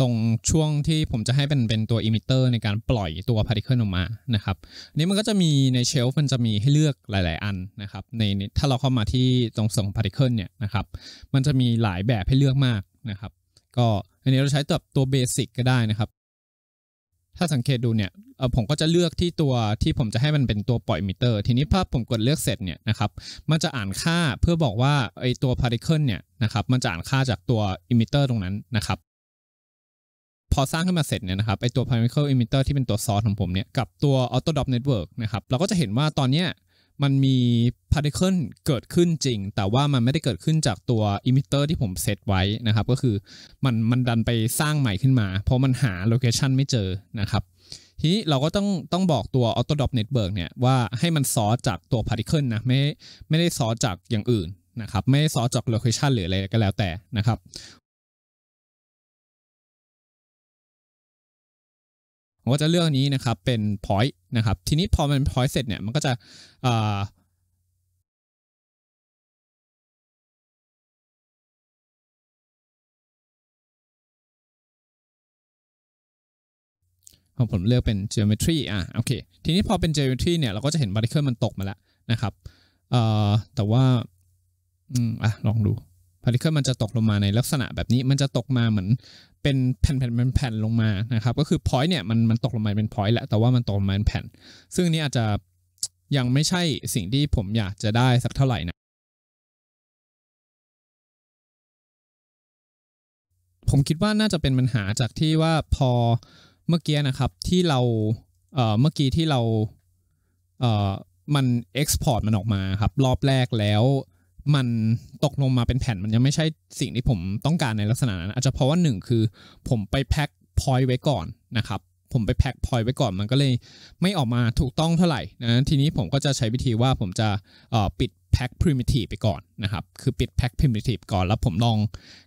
A: ตรงช่วงที่ผมจะให้เป็นเป็นตัวอิมิเตอร์ในการปล่อยตัวพาร์ติเคิลออกมานะครับนี้มันก็จะมีในเชลฟ์มันจะมีให้เลือกหลายๆอันนะครับในถ้าเราเข้ามาที่ตรงส่งพาร์ติเคิลเนี่ยนะครับ มันจะมีหลายแบบให้เลือกมากนะครับ ก็อันนี้เราใช้ตัวตัวเบสิกก็ได้นะครับถ้าสังเกตดูเนี่ยผมก็จะเลือกที่ตัวที่ผมจะให้มันเป็นตัวปล่อยมิเตอร์ทีนี้พอผมกดเลือกเสร็จเนี่ยนะครับ มันจะอ่านค่าเพื่อบอกว่าไอตัวพาร์ติเคิลเนี่ยนะครับมันจะอ่านค่าจากตัวอิมิเตอร์ตรงนั้นนะครับพอสร้างขึ้นมาเสร็จเนี่ยนะครับไอตัว p a r t i c l e Emitter ที่เป็นตัวซอสของผมเนี่ยกับตัว Autodrop Network นะครับเราก็จะเห็นว่าตอนเนี้ยมันมี Particle เกิดขึ้นจริง แต่ว่ามันไม่ได้เกิดขึ้นจากตัว Emitter ที่ผมเซตไว้นะครับ ก็คือมันมันดันไปสร้างใหม่ขึ้นมา เพราะมันหา Location ไม่เจอนะครับทีนี้เราก็ต้องต้องบอกตัว Autodrop Network เนี่ยว่าให้มันซอสจากตัว Particle นะ
C: ไม่ไม่ได้ซอสจากอย่างอื่นนะครับไม่ซอสจาก Location หรืออะไรก็แล้วแต่นะครับก็จะเลือกนี้นะครับเป็น point นะครับทีนี้พอมัน point เสร็จเนี่ย มันก็จะ
B: ผมเลือกเป็น geometry อ่ะโอเคทีนี้พอเป็น geometry เนี่ยเราก็จะเห็น particle มันตกมาแล้วนะครับ
A: แต่ว่าอืมอ่ะลองดู particle มันจะตกลงมาในลักษณะแบบนี้มันจะตกมาเหมือนเป็นแผ่นๆแผ่นแผ่นลงมานะครับ ก็คือพอยต์เนี่ยมันมันตกล
B: งมาเป็นพอยต์แหละแต่ว่ามันตกลงมาเป็นแผ่น ซึ่งนี้อาจจะยังไม่ใช่สิ่งที่ผมอยากจะได้สักเท่าไหร่นะผมคิดว่าน่าจะเป็นปัญหาจากที่ว่าพอเมื่อกี้นะครับท
A: ี่เราเเมื่อกี้ที่เราเมัน export มันออกมาครับรอบแรกแล้วมันตกลงมาเป็นแผ่นมันยังไม่ใช่สิ่งที่ผมต้องการในลักษณะนั้น อาจจะเพราะว่าหนึ่งคือ ผมไปแพ็คพอยต์ไว้ก่อนนะครับผมไปแพ็คพอยต์ไว้ก่อน มันก็เลยไม่ออกมาถูกต้องเท่าไหร่นะทีนี้ผมก็จะใช้วิธีว่าผมจะปิดแพ็ค primitive ไปก่อนนะครับ คือปิดแพ็ค primitive ก่อน แล้วผมลอง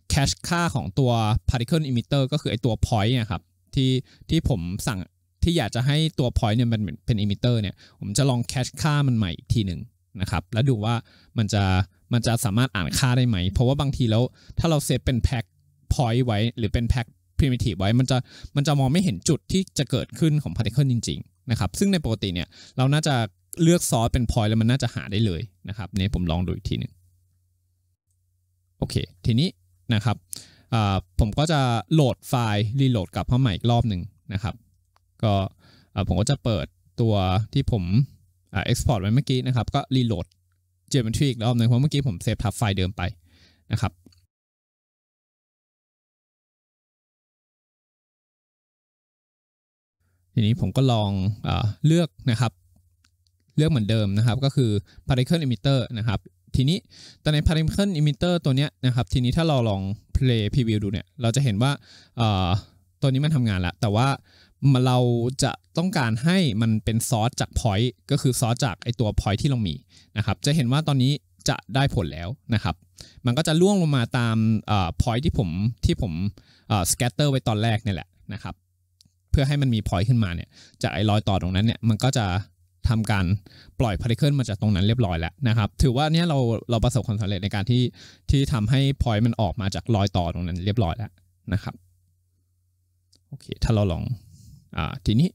A: แคชค่าของตัว particle emitter ก็คือไอตัว point นะครับที่ที่ผมสั่งที่อยากจะให้ตัว point เนี่ยมันเป็น emitter เนี่ยผมจะลองแคชค่ามันใหม่อีกทีหนึ่งนะครับแล้วดูว่ามันจะมันจะสามารถอ่านค่าได้ไหม เพราะว่าบางทีแล้ว ถ้าเราเซฟเป็นแพ็คพอยต์ไว้หรือเป็นแพ็คพรีมิทีฟไว้ มันจะมันจะมองไม่เห็นจุดที่จะเกิดขึ้นของพาร์ติเคิลจริงๆนะครับ ซึ่งในปกติเนี่ยเราน่าจะเลือกซอสเป็นพอยต์แล้วมันน่าจะหาได้เลยนะครับนี่ผมลองดูอีกทีนึง โอเคทีนี้นะครับผมก็จะโหลดไฟล์รีโหลดกลับเข้ามาอีกรอบหนึ่งนะครับก็ผมก็จะเปิดตัวที่ผมเอ็กซ์พอร์ตไว้เมื่อกี้นะครับก็รีโหลด
C: เจอมันทรีอีกรอบหนึ่งเพราะเมื่อกี้ผมเซฟทับไฟล์เดิมไปนะครับทีนี้ผมก็ลองอเลือกนะครับเลือกเหมือนเดิมนะครับ ก็คือ particle
A: emitter นะครับทีนี้แต่ใน particle emitter ตัวเนี้ยนะครับทีนี้ถ้าเราลอง play preview ดูเนี่ยเราจะเห็นว่าตัวนี้มันทำงานแล้ว แต่ว่ามาเราจะต้องการให้มันเป็นซอสจากพอยต์ก็คือซอสจากไอตัวพอยต์ที่เรามีนะครับ จะเห็นว่าตอนนี้จะได้ผลแล้วนะครับ มันก็จะล่วงลงมาตามพอยต์ที่ผมที่ผมสแกตเตอร์ไว้ตอนแรกนี่แหละนะครับ เพื่อให้มันมีพอยต์ขึ้นมาเนี่ยจากไอรอยต่อตรงนั้นเนี่ยมันก็จะทำการปล่อยพาริเคิลมาจากตรงนั้นเรียบร้อยแล้วนะครับ ถือว่าเนี่ยเราเราประสบความสำเร็จในการที่ที่ทำให้พอยต์มันออกมาจากรอยต่อตรงนั้นเรียบร้อยแล้วนะครับโอเค ถ้าเราลองอ่าทีนี้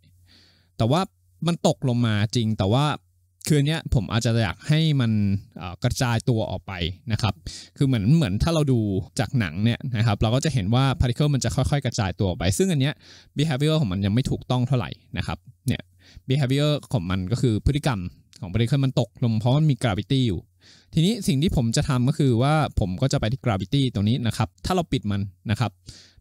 A: แต่ว่ามันตกลงมาจริง แต่ว่าคืนนี้ผมอาจจะอยากให้มันกระจายตัวออกไปนะครับ คือเหมือนเหมือนถ้าเราดูจากหนังเนี่ยนะครับ เราก็จะเห็นว่าพาร์ติเคิลมันจะค่อยๆกระจายตัวไปซึ่งอันเนี้ย behavior ของมันยังไม่ถูกต้องเท่าไหร่นะครับเนี่ย behavior ของมันก็คือพฤติกรรมของพาร์ติเคิลมันตกลงเพราะมันมี gravity อยู่ทีนี้สิ่งที่ผมจะทำก็คือว่าผมก็จะไปที่ gravity ตรงนี้นะครับ ถ้าเราปิดมันนะครับ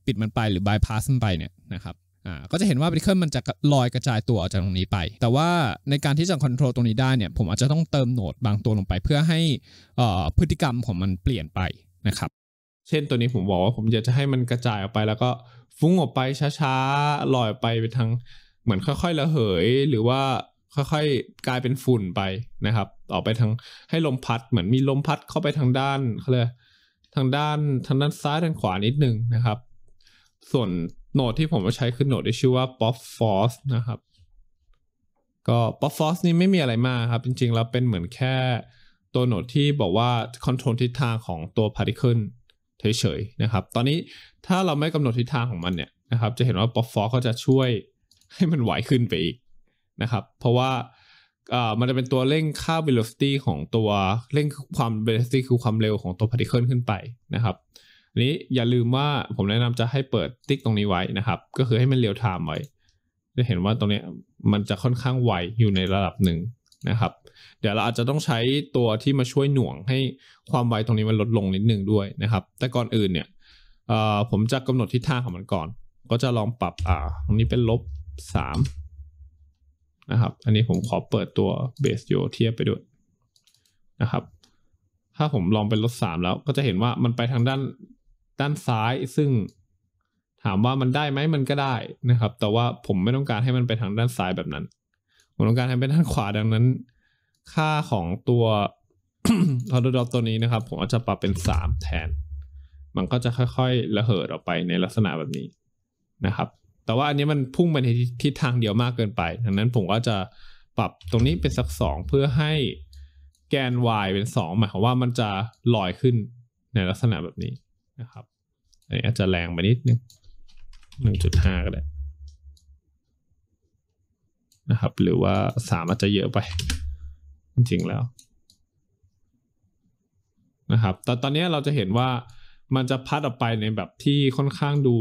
A: ปิดมันไปหรือ bypass มันไปเนี่ยนะครับอ่าก็จะเห็นว่าบ์ตเคิลมันจะลอยกระจายตัวออกจากตรงนี้ไป แต่ว่าในการที่จะควบคุมตรงนี้ได้เนี่ย ผมอาจจะต้องเติมโหนดบางตัวลงไปเพื่อให้อ่าพฤติกรรมของมันเปลี่ยนไปนะครับ เช่นตัวนี้ผมบอกว่าผมอยากจะให้มันกระจายออกไปแล้วก็ฟุ้งออกไปช้าๆ ลอยไปไปทาง เหมือนค่อยๆระเหยหรือว่าค่อยๆกลายเป็นฝุ่นไปนะครับ ออกไปทางให้ลมพัดเหมือนมีลมพัดเข้าไปทางด้านเขาเลยทางด้านทางด้านซ้ายทางขวานิดนึงนะครับ ส่วนโหนดที่ผมจะใช้คือโหนดที่ชื่อว่า pop force นะครับ ก็ pop force นี่ไม่มีอะไรมากครับ จริงๆแล้วเป็นเหมือนแค่ตัวโหนดที่บอกว่า control ทิศทางของตัว particle เฉยๆ นะครับ ตอนนี้ถ้าเราไม่กำหนดทิศทางของมันเนี่ยนะครับ จะเห็นว่า pop force ก็จะช่วยให้มันไหวขึ้นไปอีกนะครับ เพราะว่ามันจะเป็นตัวเร่งค่า velocity ของตัวเร่งความ velocity คือความเร็วของตัว particle ขึ้นไปนะครับนี้อย่าลืมว่าผมแนะนำจะให้เปิดติ๊กตรงนี้ไว้นะครับ ก็คือให้มันเรียวไทม์ไว้ จะเห็นว่าตรงนี้มันจะค่อนข้างไวอยู่ในระดับหนึ่งนะครับ เดี๋ยวเราอาจจะต้องใช้ตัวที่มาช่วยหน่วงให้ความไวตรงนี้มันลดลงนิดนึงด้วยนะครับ แต่ก่อนอื่นเนี่ยผมจะกำหนดทิศทางของมันก่อน ก็จะลองปรับอ่าตรงนี้เป็นลบสามนะครับอันนี้ผมขอเปิดตัวเบสโยเทียบไปด้วยนะครับ ถ้าผมลองเป็นลบสามแล้วก็จะเห็นว่ามันไปทางด้านด้านซ้ายซึ่งถามว่ามันได้ไหมมันก็ได้นะครับ แต่ว่าผมไม่ต้องการให้มันไปทางด้านซ้ายแบบนั้น ผมต้องการให้เป็นด้านขวาดังนั้น ค่าของตัวพอดดอตัวนี้นะครับ ผมจะปรับเป็น 3 แทน มันก็จะค่อยๆระเหิดออกไปในลักษณะแบบนี้นะครับ แต่ว่าอันนี้มันพุ่งไปในทิศทางเดียวมากเกินไปดังนั้นผมก็จะปรับตรงนี้เป็นสักสองเพื่อให้แกน y เป็น2หมายความว่ามันจะลอยขึ้นในลักษณะแบบนี้นะครับอันนี้อาจจะแรงไปนิดนึงหนึ่งจุดห้าก็ได้นะครับหรือว่าสามอาจจะเยอะไปจริงๆแล้วนะครับแต่ตอนนี้เราจะเห็นว่ามันจะพัดออกไปในแบบที่ค่อนข้างดู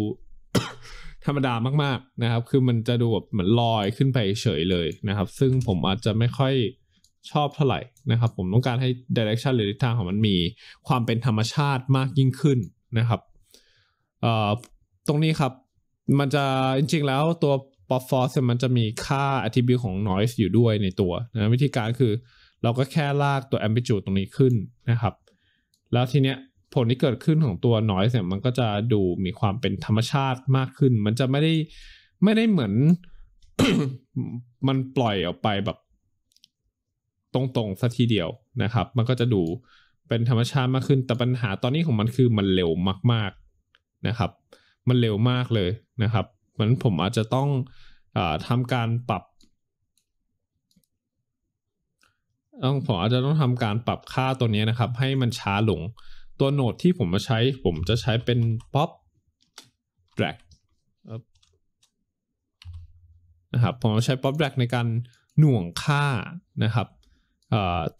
A: ธรรมดามากๆนะครับ คือมันจะดูแบบเหมือนลอยขึ้นไปเฉยเลยนะครับ ซึ่งผมอาจจะไม่ค่อยชอบเท่าไหร่นะครับ ผมต้องการให้ด r เร t ชันหรือทิศทางของมันมีความเป็นธรรมชาติมากยิ่งขึ้นนะครับเอ่อตรงนี้ครับ มันจะจริงๆแล้วตัว pop force มันจะมีค่า attribute ของ noise อยู่ด้วยในตัวนะวิธีการคือเราก็แค่ลากตัว amplitude ตรงนี้ขึ้นนะครับ แล้วทีเนี้ยผลที่เกิดขึ้นของตัว noise เนี่ยมันก็จะดูมีความเป็นธรรมชาติมากขึ้น มันจะไม่ได้ไม่ได้เหมือนมันปล่อยออกไปแบบตรงๆสักทีเดียวนะครับ มันก็จะดูเป็นธรรมชาติมากขึ้น แต่ปัญหาตอนนี้ของมันคือมันเร็วมากๆนะครับ มันเร็วมากเลยนะครับมันผมอาจจะต้องอทำการปรับต้องผมอาจจะต้องทำการปรับค่าตัวนี้นะครับ ให้มันช้าลงตัวโนดที่ผมมาใช้ ผมจะใช้เป็น pop drag นะครับผมใช้ pop drag ในการหน่วงค่านะครับ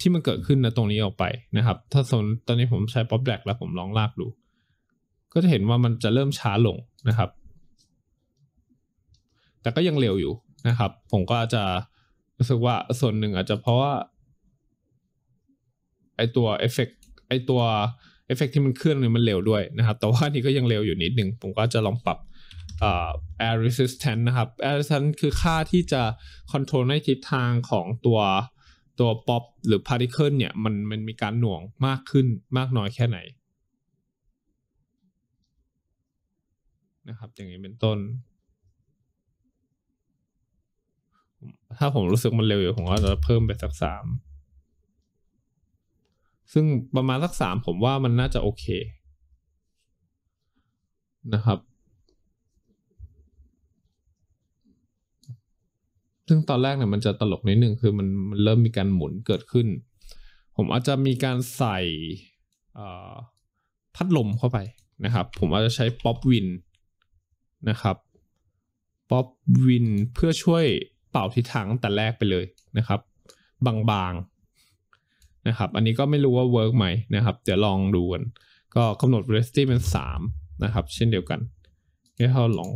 A: ที่มันเกิดขึ้นนะตรงนี้ออกไปนะครับ ถ้าสตอนนี้ผมใช้ป๊อปแบล็กแล้วผมลองลากดู ก็จะเห็นว่ามันจะเริ่มช้าลงนะครับ แต่ก็ยังเร็วอยู่นะครับ ผมก็จะรู้สึกว่าส่วนหนึ่งอาจจะเพราะว่าไอตัวเอฟเฟกไอตัวเอฟเฟกที่มันเคลื่อนมันเร็วด้วยนะครับ แต่ว่านี่ก็ยังเร็วอยู่นิดหนึ่งผมก็จะลองปรับแอร์รีส s t a ต c นะครับแอร์รีส s t a ต c คือค่าที่จะคอนโทรลในทิศทางของตัวตัวป๊อปหรือพาร์ติเคิลเนี่ยมันมันมีการหน่วงมากขึ้นมากน้อยแค่ไหน นะครับ อย่างนี้เป็นต้น ถ้าผมรู้สึกมันเร็วอยู่ ผมก็จะเพิ่มไปสักสามซึ่งประมาณสักสามผมว่ามันน่าจะโอเค นะครับซึ่งตอนแรกเนี่ยมันจะตลกนิดนึงคือมันมันเริ่มมีการหมุนเกิดขึ้น ผมอาจจะมีการใส่พัดลมเข้าไปนะครับ ผมอาจจะใช้ป๊อปวินนะครับป๊อปวินเพื่อช่วยเป่าทิศทางตั้งแต่แรกไปเลยนะครับ บางๆนะครับ อันนี้ก็ไม่รู้ว่าเวิร์กไหมนะครับ เดี๋ยวลองดูกันก็กำหนด velocity เป็น 3 นะครับ เช่นเดียวกันให้เราลอง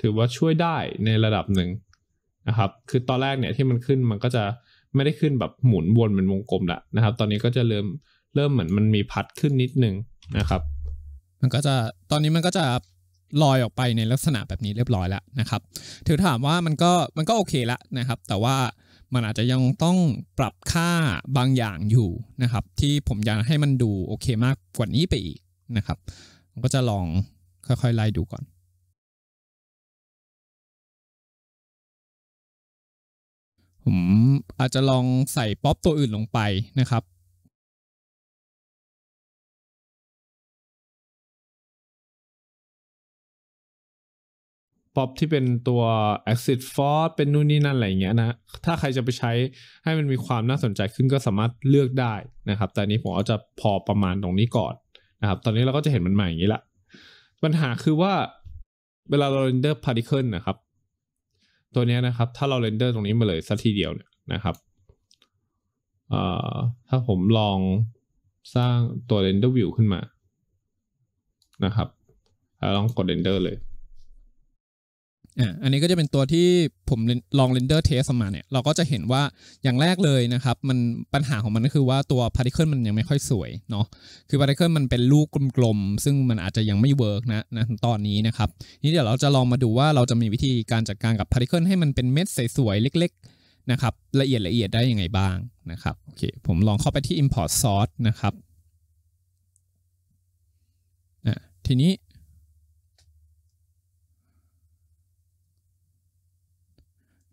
A: ถือว่าช่วยได้ในระดับหนึ่งนะครับ คือตอนแรกเนี่ยที่มันขึ้นมันก็จะไม่ได้ขึ้นแบบหมุนวนเป็นวงกลมละนะครับ ตอนนี้ก็จะเริ่มเริ่มเหมือนมันมีพัดขึ้นนิดนึงนะครับ มันก็จะตอนนี้มันก็จะลอยออกไปในลักษณะแบบนี้เรียบร้อยแล้วนะครับถือถามว่ามันก็มันก็โอเคละนะครับ แต่ว่ามันอาจจะยังต้องปรับค่าบางอย่างอยู่นะครับ ที่ผมอยากให้มันดูโอเคมากกว่านี้ไป
C: อีกนะครับก็จะลองค่อยๆไล่ดูก่อนผมอาจจะลองใส่ป๊อปตัวอื่นลงไปนะครับ ป๊อป
B: ที่เป็นตัว Exit Force เป็นนู่นนี่นั่นอะไรเงี้ยนะ ถ้าใครจะไปใช้ให้มันมี
A: ความน่าสนใจขึ้นก็สามารถเลือกได้นะครับ แต่นี้ผมเอาจะพอประมาณตรงนี้ก่อนนะครับ ตอนนี้เราก็จะเห็นมันใหม่อย่างนี้ละปัญหาคือว่าเวลาเราเรนเดอร์พาร์ติเคิลนะครับตัวนี้นะครับ ถ้าเราเรนเดอร์ตรงนี้มาเลยสักทีเดียวเนี่ยนะครับถ้าผมลองสร้างตัวเรนเดอร์วิวขึ้นมานะครับลองกดเรนเดอร์เลยอ่าอันนี้ก็จะเป็นตัวที่ผมลองเรนเดอร์เทสมาเนี่ย เราก็จะเห็นว่าอย่างแรกเลยนะครับ มันปัญหาของมันก็คือว่าตัวพาร์ติเคิลมันยังไม่ค่อยสวยเนาะ คือพาร์ติเคิลมันเป็นลูกกลมๆ ซึ่งมันอาจจะยังไม่เวิร์กนะนะตอนนี้นะครับนี่เดี๋ยวเราจะลองมาดูว่าเราจะมีวิธีการจัดการกับพาร์ติเคิลให้มันเป็นเม็ดสวยๆเล็ก ๆ นะครับ ละเอียดละเอียดได้ยังไงบ้างนะครับ โอเค ผมลองเข้าไปที่ import source นะครับทีนี้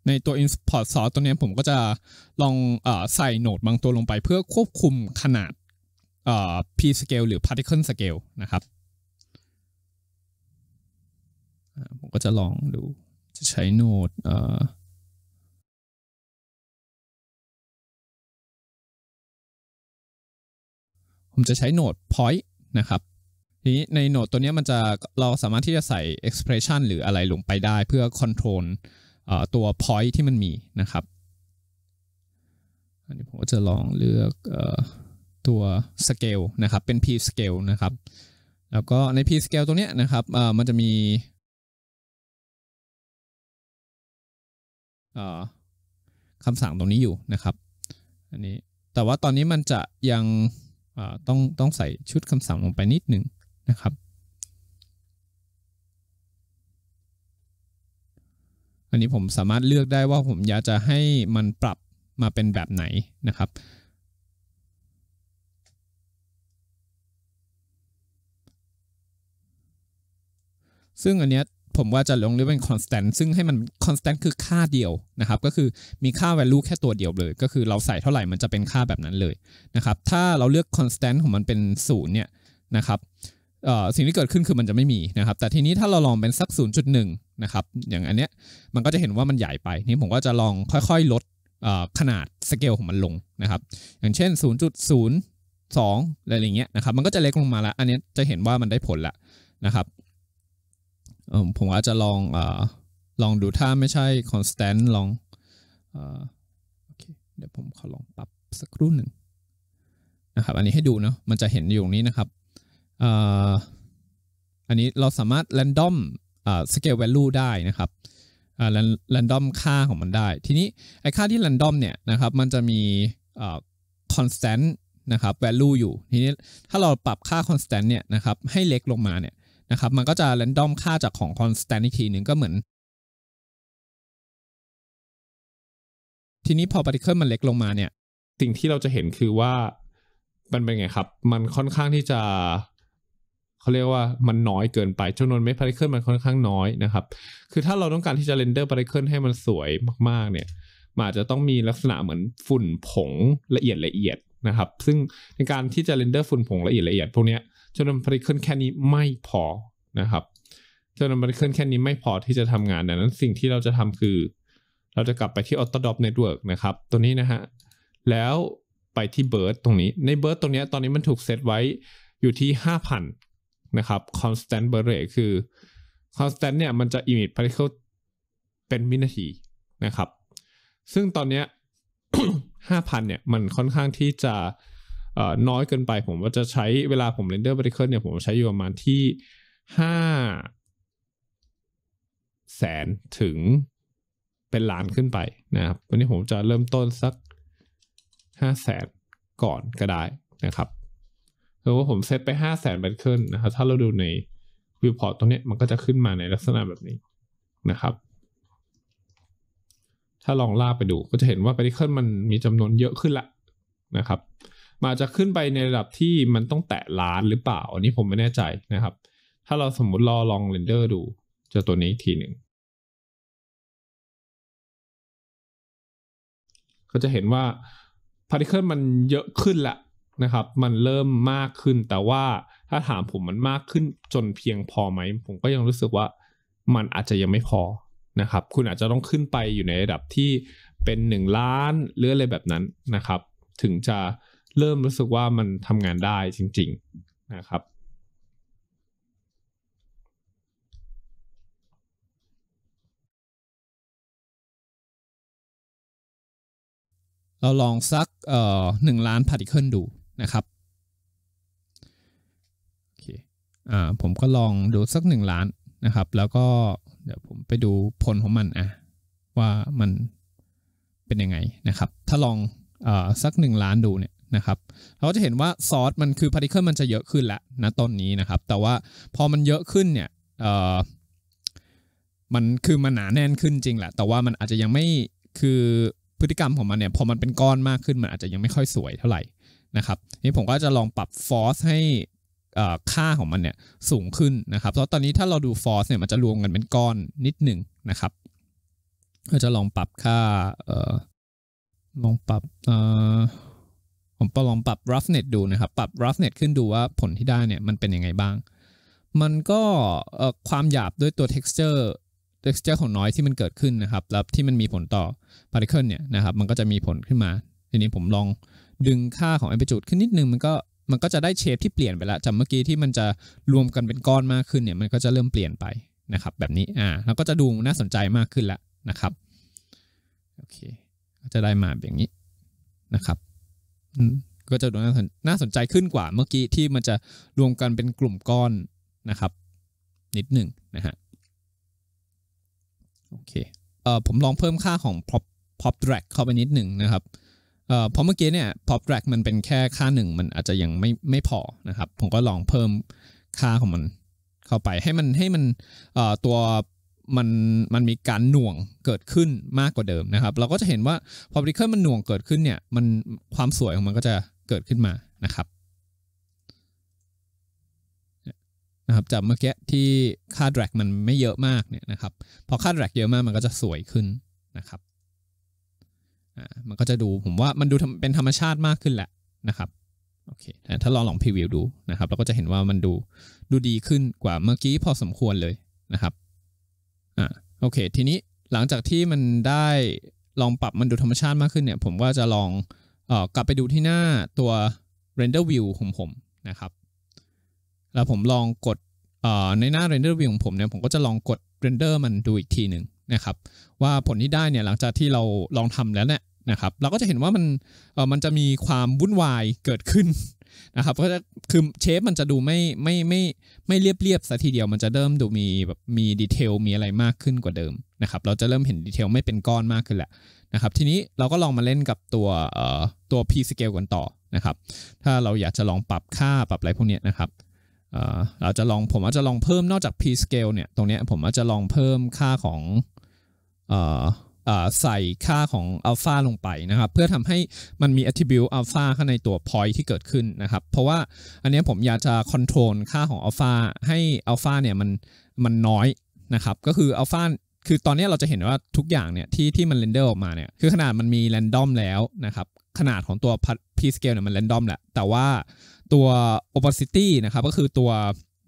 A: ในตัว import source ตัวนี้ผมก็จะลองอใส่โนดบางตัวลงไปเพื่อควบคุมขนาด p scale หรือ particle
B: scale นะครับ ผมก็จะลองดู
C: จะใช้โนดผมจะใช้โนด point นะ
B: ครับ ทีนี้ในโนดตัวนี้มันจะเราสามารถที่จะใส่ expression หรืออะไรลงไปได้
A: เพื่อ control ตัว point ที่มันมีนะครับ อันนี้ผมก็จะลองเลือกตัว scale นะครับ เป็น p scale นะครับ
B: แล้วก็ใน p scale ตัวเนี้ยนะครับมันจะมีคำสั่งตรงนี้อยู่นะครับ
A: อันนี้ แต่ว่าตอนนี้มันจะยังต้องต้องใส่ชุดคำสั่งลงไปนิดหนึ่งนะครับอันนี้ผมสามารถเลือกได้ว่าผมอยากจะให้มันปรับมาเป็นแบบไหนนะครับ ซึ่งอันนี้ผมว่าจะลงเรียกเป็น constant ซึ่งให้มัน constant คือค่าเดียวนะครับ ก็คือมีค่า value แค่ตัวเดียวเลย ก็คือเราใส่เท่าไหร่ มันจะเป็นค่าแบบนั้นเลยนะครับถ้าเราเลือก constant ของมันเป็น0เนี่ยนะครับสิ่งที่เกิดขึ้นคือมันจะไม่มีนะครับ แต่ทีนี้ถ้าเราลองเป็นสัก0.1นะครับอย่างอันเนี้ยมันก็จะเห็นว่ามันใหญ่ไปนี่ผมก็จะลองค่อยๆลดขนาดสเกลของมันลงนะครับ อย่างเช่น 0.02อะไรอย่างเงี้ยนะครับ มันก็จะเล็กลงมาแล้วอันนี้จะเห็นว่ามันได้ผลละนะครับผมกาจะลองอลองดูถ้าไม่ใช่คอนสแตนต์ลองโอเคเดี๋ยวผมขอลองปรับสักครู่หนึ่งนะครับอันนี้ให้ดูเนาะมันจะเห็นอยู่นี้นะครับอันนี้เราสามารถ random scale value ได้นะครับแรนดอมค่าของมันได้ ทีนี้ไอค่าที่แรนดอมเนี่ยนะครับ มันจะมีคอนสแตนต์นะครับ value อยู่ทีนี้ถ้าเราปรับค่าคอนสแตนต์เ
B: นี่ยนะครับให้เล็กลงมาเนี่ยนะครับ มันก็จะแรนดอมค่าจากของคอนสแตนต์อีกทีหนึ่งก็เหมือน ทีนี้พอปาร์ติเคิลมันเล็กลงมาเนี่ย สิ่งที่เราจะเห็นคือว่า มันเป็นไงครับ มันค่อนข้างที่จะ
A: เขาเรียกว่ามันน้อยเกินไปจำนวนเม็ดพาร์ติเคิลมันค่อนข้างน้อยนะครับคือถ้าเราต้องการที่จะเรนเดอร์พาร์ติเคิลให้มันสวยมากๆเนี่ยมันอาจจะต้องมีลักษณะเหมือนฝุ่นผงละเอียดละเอียดนะครับ ซึ่งในการที่จะเรนเดอร์ฝุ่นผงละเอียดละเอียดพวกนี้จำนวนพาร์ติเคิลแค่นี้ไม่พอนะครับจำนวนพาร์ติเคิลแค่นี้ไม่พอที่จะทำงานดังนั้นสิ่งที่เราจะทำคือ เราจะกลับไปที่ออตดอปเน็ตเวิร์กนะครับ ตัวนี้นะฮะแล้วไปที่เบิร์ดตรงนี้ในเบิร์ดตรงนี้ ตอนนี้มันถูกเซตไว้อยู่ที่ 5,000นะครับ constant burn rate คือ constant เนี่ยมันจะ emit particle เป็นวินาทีนะครับซึ่งตอนเนี้ยห้าพันเนี่ยมันค่อนข้างที่จะน้อยเกินไป ผมว่าจะใช้เวลาผมเรนเดอร์พาร์ติเคิลเนี่ยผมใช้อยู่ประมาณที่ห้าแสนถึงเป็นล้านขึ้นไปนะครับวันนี้ผมจะเริ่มต้นสักห้าแสนก่อนก็ได้นะครับคือว่าผมเซตไปห้าแสนเบตเคิลนะครับถ้าเราดูในวิวพอร์ตตรงนี้มันก็จะขึ้นมาในลักษณะแบบนี้นะครับ ถ้าลองลากไปดูก็จะเห็นว่าเบตเคิลมันมีจำนวนเยอะขึ้นละนะครับมาจะขึ้นไปในระดับที่มันต้องแตะล้านหรือเปล่า อันนี้
B: ผมไม่แน่ใจนะครับ ถ้าเราสมมติรอลองเรนเดอร์ดูจะตัวนี้ทีหนึ่งก็จะเห็นว่าพาร์ติเคิลมันเยอะขึ้นละนะครับมันเริ่มมากขึ้นแต่ว่าถ้า
A: ถามผมมันมากขึ้นจนเพียงพอไหม ผมก็ยังรู้สึกว่ามันอาจจะยังไม่พอนะครับคุณอาจจะต้องขึ้นไปอยู่ในระดับที่เป็น 1 ล้านหรืออะไรแบบนั้นนะครับ ถึงจะเริ่มรู้สึกว่ามันทำงานได้จริงๆนะครับ
C: เราลองซักเอ่อหนึ่งล้านพาร์ติเคิลดูนะครับ
A: โอเคอ่าผมก็ลองดูสัก 1 ล้านนะครับแล้วก็เดี๋ยวผมไปดูผลของมันอ่ะว่ามันเป็นยังไงนะครับถ้าลองอ่าสัก 1 ล้านดูเนี่ยนะครับเราจะเห็นว่าซอสมันคือพาร์ติเคิลมันจะเยอะขึ้นแล้วนะต้นนี้นะครับ แต่ว่าพอมันเยอะขึ้นเนี่ยเอ่อมันคือมันหนาแน่นขึ้นจริงแหละ แต่ว่ามันอาจจะยังไม่คือพฤติกรรมของมันเนี่ยพอมันเป็นก้อนมากขึ้น มันอาจจะยังไม่ค่อยสวยเท่าไหร่นะครับนี่ผมก็จะลองปรับฟอสให้ค่าของมันเนี่ยสูงขึ้นนะครับ เพราะตอนนี้ถ้าเราดูฟอสเนี่ยมันจะรวมกันเป็นก้อนนิดหนึ่งนะครับก็จะลองปรับค่าลองปรับผมลองปรับ roughness ดูนะครับ ปรับ roughness ขึ้นดูว่าผลที่ได้เนี่ยมันเป็นยังไงบ้าง มันก็ความหยาบด้วยตัว texture texture ของน้อยที่มันเกิดขึ้นนะครับแล้วที่มันมีผลต่อ particle เนี่ยนะครับ มันก็จะมีผลขึ้นมาทีนี้ผมลองดึงค่าของ amplitude ขึ้นนิดนึงมันก็มันก็จะได้เชฟที่เปลี่ยนไปละจากเมื่อกี้ที่มันจะรวมกันเป็นก้อนมากขึ้นเนี่ยมันก็จะเริ่มเปลี่ยนไปนะครับ แบบนี้อ่าเราก็จะดูน่าสนใจมากขึ้นละนะครับโอเคก็จะได้มาแบบนี้นะครับก็จะดูน่าสนใจขึ้นกว่าเมื่อกี้ที่มันจะรวมกันเป็นกลุ่มก้อนนะครับ นิดหนึ่งนะฮะโอเคเอ่อผมลองเพิ่มค่าของ p o p p o p drag เข้าไปนิดหนึ่งนะครับเอ่อพเมื่อกี้เนี่ย pop drag มันเป็นแค่ค่าหนึ่งมันอาจจะยังไม่ไม่พอนะครับผมก็ลองเพิ่มค่าของมัน เข้าไปให้มันให้มันเอ่อตัวมันมันมีการหน่วงเกิดขึ้นมากกว่าเดิมนะครับ เราก็จะเห็นว่าพอ particle มันหน่วงเกิดขึ้นเนี่ยมันความสวยของมันก็จะเกิดขึ้นมานะครับนะครับจากเมื่อกี้ที่ค่า drag มันไม่เยอะมากเนี่ยนะครับพอค่า drag เยอะมากมันก็จะสวยขึ้นนะครับมันก็จะดูผมว่ามันดูเป็นธรรมชาติมากขึ้นแหละนะครับโอเคถ้าลองลองพรีวิวดูนะครับเราก็จะเห็นว่ามันดูดูดีขึ้นกว่าเมื่อกี้พอสมควรเลยนะครับอ่าโอเคทีนี้หลังจากที่มันได้ลองปรับมันดูธรรมชาติมากขึ้นเนี่ย ผมก็จะลองออกลับไปดูที่หน้าตัว render view ของผมนะครับ แล้วผมลองกดในหน้า render view ของผมเนี่ยผมก็จะลองกด render มันดูอีกทีหนึ่งนะครับ ว่าผลที่ได้เนี่ยหลังจากที่เราลองทำแล้วเนี่ยนะครับเราก็จะเห็นว่ามันเออมันจะมีความวุ่นวายเกิดขึ้นนะครับก็จะคือเชฟมันจะดูไม่ไม่ไม่ไม่เรียบเรียบสัทีเดียวมันจะเริ่มดูมีแบบมีดีเทลมีอะไรมากขึ้นกว่าเดิมนะครับเราจะเริ่มเห็นดีเทลไม่เป็นก้อนมากขึ้นแหละนะครับ ทีนี้เราก็ลองมาเล่นกับตัวเอ่อตัว p scale กันต่อนะครับ ถ้าเราอยากจะลองปรับค่าปรับอะไรพวกเนี้ยนะครับเอ่อเราจะลองผมอาจจะลองเพิ่มนอกจาก p scale เนี่ยตรงเนี้ยผมอาจจะลองเพิ่มค่าของเอ่อใส่ค่าของอัลฟาลงไปนะครับเพื่อทำให้มันมีอ t t r i b u t อัลฟาข้างในตัวพอยที่เกิดขึ้นนะครับเพราะว่าอันนี้ผมอยากจะคอนโทรลค่าของอัลฟาให้อัลฟาเนี่ยมันมันน้อยนะครับก็คืออัลฟาคือตอนนี้เราจะเห็นว่าทุกอย่างเนี่ยที่ที่มันเรนเดอร์ออกมาเนี่ยคือขนาดมันมีแรนดอมแล้วนะครับขนาดของตัวพีสเกลเนี่ยมันแรนดอมแหละแต่ว่าตัว opacity นะครับก็คือตัว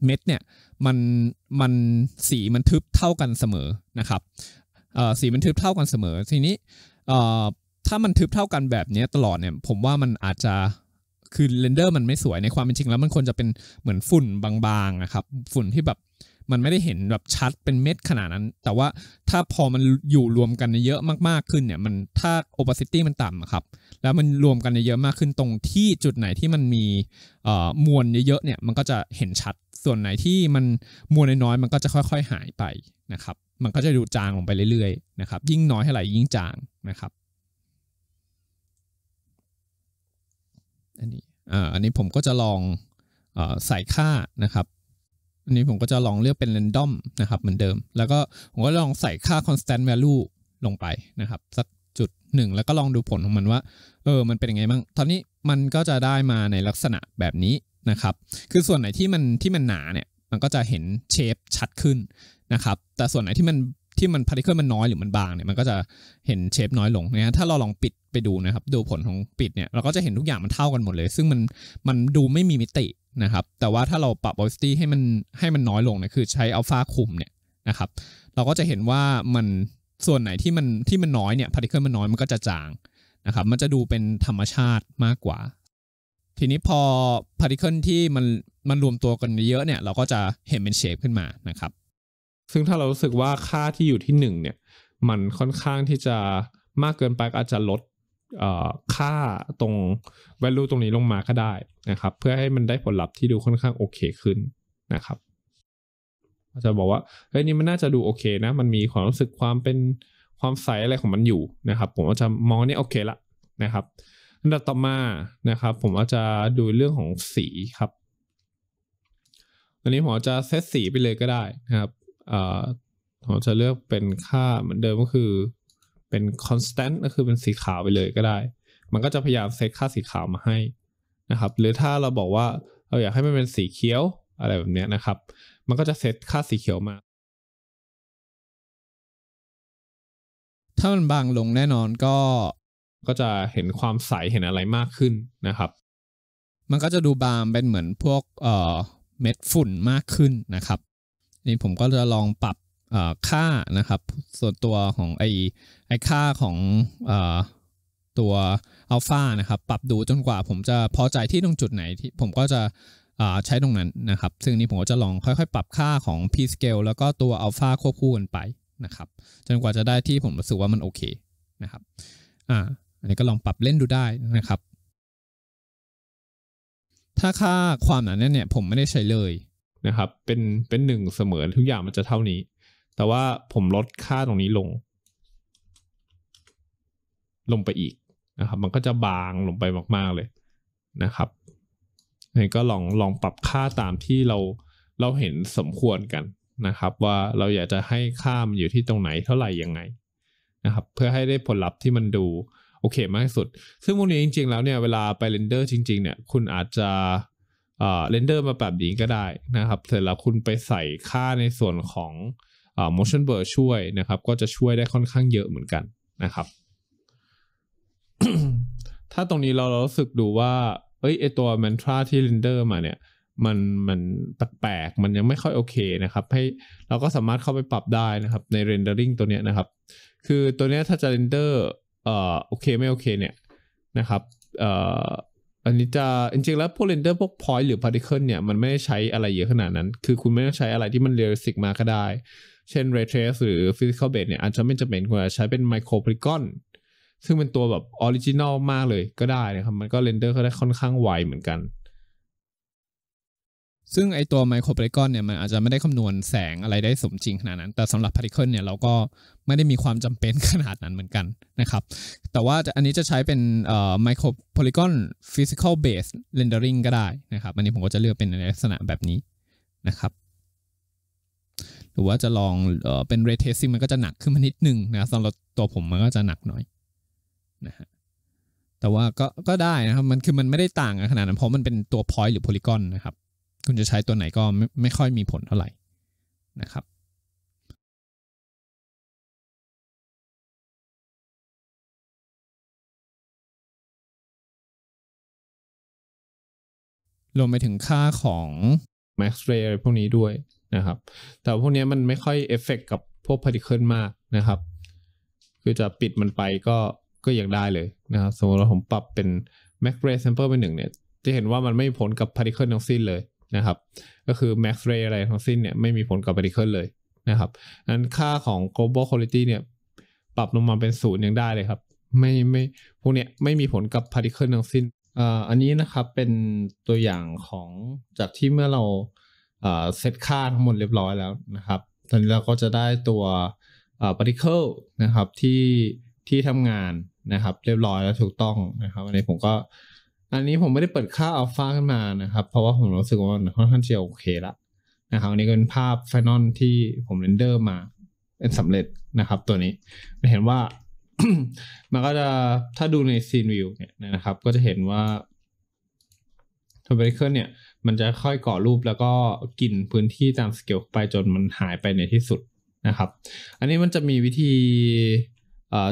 A: เม็ดเนี่ยมันมันสีมันทึบเท่ากันเสมอนะครับสีมันทึบเท่ากันเสมอทีนี้ถ้ามันทึบเท่ากันแบบนี้ตลอดเนี่ยผมว่ามันอาจจะคือเรนเดอร์มันไม่สวยในความเป็นจริงแล้วมันควรจะเป็นเหมือนฝุ่นบางๆนะครับฝุ่นที่แบบมันไม่ได้เห็นแบบชัดเป็นเม็ดขนาดนั้น แต่ว่าถ้าพอมันอยู่รวมกันเยอะมากๆขึ้นเนี่ยมันถ้าโอปาซิตี้มันต่ำครับแล้วมันรวมกันเยอะมากขึ้นตรงที่จุดไหนที่มันมีมวลเยอะๆเนี่ย มันก็จะเห็นชัดส่วนไหนที่มันมวลน้อยๆมันก็จะค่อยๆหายไปนะครับมันก็จะดูจางลงไปเรื่อยๆนะครับยิ่งน้อยเท่าไหร่ยิ่งจางนะครับอันนี้อ่าอันนี้ผมก็จะลองอใส่ค่านะครับ อันนี้ผมก็จะลองเลือกเป็น random นะครับเหมือนเดิม แล้วก็ผมก็ลองใส่ค่า constant value ลงไปนะครับสักจุดหนึ่งแล้วก็ลองดูผลของมันว่าเออมันเป็นยังไงบ้างตอนนี้มันก็จะได้มาในลักษณะแบบนี้นะครับ คือส่วนไหนที่มันที่มันหนาเนี่ยมันก็จะเห็นเชฟชัดขึ้นนะครับ แต่ส่วนไหนที่มันที่มันพาร์ติเคิลมันน้อยหรือมันบางเนี่ย มันก็จะเห็นเชฟน้อยลงนะถ้าเราลองปิดไปดูนะครับ ดูผลของปิดเนี่ย เราก็จะเห็นทุกอย่างมันเท่ากันหมดเลย ซึ่งมันมันดูไม่มีมิตินะครับ แต่ว่าถ้าเราปรับ opacity ให้มันให้มันน้อยลงเนี่ย คือใช้อัลฟาคุมเนี่ยนะครับ เราก็จะเห็นว่ามันส่วนไหนที่มันที่มันน้อยเนี่ยพาร์ติเคิลมันน้อยมันก็จะจางนะครับ มันจะดูเป็นธรรมชาติมากกว่า ทีนี้พอพาร์ติเคิลที่มันมันรวมตัวกันเยอะเนี่ย เราก็จะเห็นเป็นเชฟขึ้นมานะครับซึ่งถ้าเรารู้สึกว่าค่าที่อยู่ที่หนึ่งเนี่ย มันค่อนข้างที่จะมากเกินไปอาจจะลดค่าตรง value ตรงนี้ลงมาก็ได้นะครับ เพื่อให้มันได้ผลลัพธ์ที่ดูค่อนข้างโอเค ขึ้นนะครับจะบอกว่าเฮ้ยนี่มันน่าจะดูโอเคนะ มันมีความรู้สึกความเป็นความใสอะไรของมันอยู่นะครับ ผมอาจะมองนี่โอเคละนะครับอันดับต่อมานะครับ ผมอาจะดูเรื่องของสีครับอันนี้ผมจะเซตสีไปเลยก็ได้นะครับผมจะเลือกเป็นค่าเหมือนเดิมก็คือเป็น constant ก็คือเป็นสีขาวไปเลยก็ได้ มันก็จะพยายามเซตค่าสีขาวมาให้นะครับ หรือถ้าเราบอกว่า เราอยากให้มันเป็นสีเขียวอ
B: ะไรแบบนี้นะครับ มันก็จะเซตค่าสีเขียวมา ถ้ามันบางลงแน่นอนก็ก็จะเห็นความใสเห
A: ็นอะไรมากขึ้นนะครับ มันก็จะดูบางเป็นเหมือนพวกเอ่อเม็ดฝุ่นมากขึ้นนะครับนี่ผมก็จะลองปรับค่านะครับส่วนตัวของไอไอค่าของอตัวอัลฟานะครับปรับดูจนกว่าผมจะพอใจที่ตรงจุดไหนที่ผมก็จะใช้ตรงนั้นนะครับ ซึ่งนี้ผมก็จะลองค่อยๆ ปรับค่าของ p scale แล้วก็ตัวอัลฟาควบคู่กันไปนะครับจนกว่าจะได้ที่ผมรู้สึกว่ามันโอเคนะครับอ่าอันนี้ก็ลองปรับเล่นดูได้นะครับ ถ้าค่าความหนาแน่นเนี่ยผมไม่ได้ใช้เลยนะครับเป็นเป็นหนึ่งเสมอ ทุกอย่างมันจะเท่านี้ แต่ว่าผมลดค่าตรงนี้ลง ลงไปอีกนะครับ มันก็จะบางลงไปมากๆเลยนะครับนี่ก็ลองลองปรับค่าตามที่เราเราเห็นสมควรกันนะครับ ว่าเราอยากจะให้ค่ามันอยู่ที่ตรงไหนเท่าไหร่ยังไงนะครับ เพื่อให้ได้ผลลัพธ์ที่มันดูโอเคมากที่สุด ซึ่งพวกนี้จริงๆแล้วเนี่ยเวลาไปเรนเดอร์จริงๆเนี่ย คุณอาจจะเรนเดอร์มาแบบนี้ก็ได้นะครับเสร็จแล้วคุณไปใส่ค่าในส่วนของอ่า motion blur ช่วยนะครับก็จะช่วยได้ค่อนข้างเยอะเหมือนกันนะครับ ถ้าตรงนี้เราเรารู้สึกดูว่าเอ้ยไอตัว mantra ที่เรนเดอร์มาเนี่ยมันมันแปลกๆมันยังไม่ค่อยโอเคนะครับให้เราก็สามารถเข้าไปปรับได้นะครับใน rendering ตัวเนี้ยนะครับคือตัวเนี้ยถ้าจะ render เอ่อโอเคไม่โอเคเนี่ยนะครับเอ่ออันนี้จะจริงๆแล้วพวกเรนเดอร์พวกพอยต์หรือพาร์ติเคิลเนี่ย มันไม่ได้ใช้อะไรเยอะขนาดนั้น คือคุณไม่ต้องใช้อะไรที่มันเรียลสิกมาก็ได้ เช่นเรเทสหรือฟิสิกอลเบสเนี่ย อาจจะไม่จำเป็นควรใช้เป็นไมโครพลิกอนซึ่งเป็นตัวแบบออริจินอลมากเลยก็ได้นะครับ มันก็เรนเดอร์ก็ได้ค่อนข้างไวเหมือนกันซึ่งไอตัวไมโครพาริกอนเนี่ยมันอาจจะไม่ได้คำนวณแสงอะไรได้สมจริงขนาดนั้น แต่สำหรับพาริเคิลเนี่ยเราก็ไม่ได้มีความจำเป็นขนาดนั้นเหมือนกันนะครับ แต่ว่าอันนี้จะใช้เป็นเอ่อไมโครพาริกอนฟิสิกอลเบสเรนเดอริงก็ได้นะครับ อันนี้ผมก็จะเลือกเป็นในลักษณะแบบนี้นะครับหรือว่าจะลองเอ่อเป็นเรเทสซิ่งมันก็จะหนักขึ้นมานิดนึ่งนะสำหรับตัวผมมันก็จะหนักหน่อยนะฮะแต่ว่าก็ก็ได้นะครับมันคือมันไม่ได้ต่างกันขนาดนั้นเพราะมันเป็นตัวพอยต์หรือโพลิกอนนะครับคุณจะใช้ตัวไหนก็
C: ไม่ไม่ค่อยมีผลเท่าไหร่นะครับรวมไปถึงค่าของ max
A: ray พวกนี้ด้วยนะครับแต่พวกนี้มันไม่ค่อยเอฟเฟกกับพวกพาร์ติเคิลมากนะครับ คือจะปิดมันไปก็ก็อยากได้เลยนะครับสมมติเราผมปรับเป็น max ray sample เป็นหนึ่งเนี่ยจะเห็นว่ามันไม่มีผลกับพาร์ติเคิลทั้งสิ้นเลยนะครับ ก็คือ max r a y อะไรทั้งสิ้นเนี่ยไม่มีผลกับ particle เลยนะครับนั้นค่าของ global quality เนี่ยปรับลงมาเป็นศูนย์ยังได้เลยครับ ไม่ไม่พวกเนี้ยไม่มีผลกับ particle ทั้งสิ้นอ่อันนี้นะครับเป็นตัวอย่างของจากที่เมื่อเราเซตค่าทั้งหมดเรียบร้อยแล้วนะครับ ตอนนี้เราก็จะได้ตัว particle นะครับที่ที่ทำงานนะครับเรียบร้อยแล้วถูกต้องนะครับอันนี้ผมก็อันนี้ผมไม่ได้เปิดค่าอัลฟาขึ้นมานะครับ เพราะว่าผมรู้สึกว่าค่อนข้างจะโอเคละนะครับอันนี้เป็นภาพไฟนอลที่ผมเรนเดอร์มา เป็นสำเร็จนะครับ ตัวนี้จะเห็นว่ามันก็จะถ้าดูในซีนวิวเนี่ยนะครับ ก็จะเห็นว่าทเบอร์เคิลเนี่ย มันจะค่อยก่อรูปแล้วก็กินพื้นที่ตามสเกลไปจนมันหายไปในที่สุดนะครับ อันนี้มันจะมีวิธี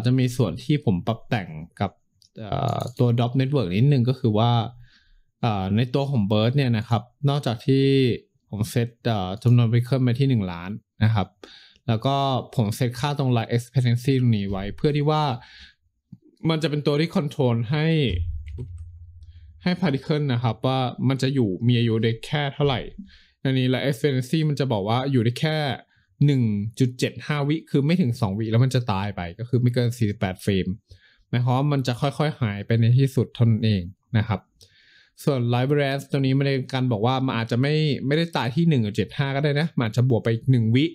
A: จะมีส่วนที่ผมปรับแต่งกับตัว Drop Network นิดนึงก็คือว่า ในตัวของ Bird เนี่ยนะครับนอกจากที่ ผมเซตจำนวนไปเพิ่มไปที่ 1 ล้านนะครับแล้วก็ผมเซตค่าตรง Line Expectancy ตรงนี้ไว้ เพื่อที่ว่ามันจะเป็นตัวที่คอนโทรลให้ให้ Particle นะครับ ว่ามันจะอยู่มีอายุได้แค่เท่าไหร่ในนี้ Line Expectancy มันจะบอกว่าอยู่ได้แค่หนึ่งจุดเจ็ดห้าวิคือไม่ถึงสองวิแล้วมันจะตายไปก็คือไม่เกินสี่สิบแปดเฟรมนะครับมันจะค่อย ๆ หายไปในที่สุดทนเองนะครับ ส่วน l i b r a r y ตัวนี้มันในการบอกว่ามันอาจจะไม่ไม่ได้ตายที่1้าก็ได้นะมันอาจจะบวกไปหนึ่งวิ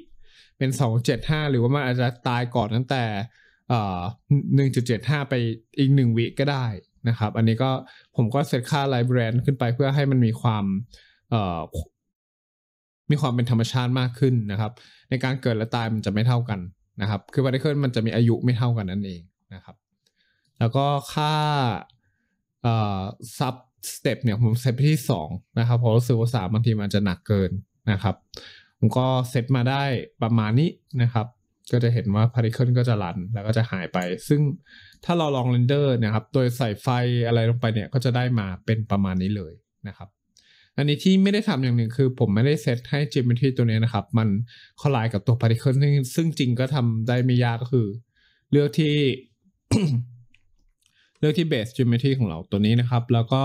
A: เป็น2็ดหหรือว่ามันอาจจะตายก่อนตั้งแต่อ่หนึ่งจุดเจ็ดห้าไปอีกหนึ่งวิก็ได้นะครับ อันนี้ก็ผมก็เซตค่าไลบรนขึ้นไปเพื่อให้มันมีความเออ่มีความเป็นธรรมชาติมากขึ้นนะครับ ในการเกิดและตายมันจะไม่เท่ากันนะครับคือวัร์ตเคิลมันจะมีอายุไม่เท่ากันนั่นเองนะครับแล้วก็ค่า เอ่อซับสเต็ปเนี่ยผมเซตไปที่สองนะครับ เพราะรู้สึกว่าสามบางทีมันจะหนักเกินนะครับ ผมก็เซตมาได้ประมาณนี้นะครับ ก็จะเห็นว่าร์ติเคิลก็จะรัน แล้วก็จะหายไป ซึ่งถ้าเราลองเรนเดอร์นะครับโดยใส่ไฟอะไรลงไปเนี่ย ก็จะได้มาเป็นประมาณนี้เลยนะครับ อันนี้ที่ไม่ได้ทำอย่างหนึ่งคือ ผมไม่ได้เซตให้ geometry ตัวนี้นะครับ มันคลายกับตัว p a r ิเคิลซึ่งจริงก็ทำได้ไม่ยากก็คือ เลือกที่ลือกที่ base geometry ของเราตัวนี้นะครับ แล้วก็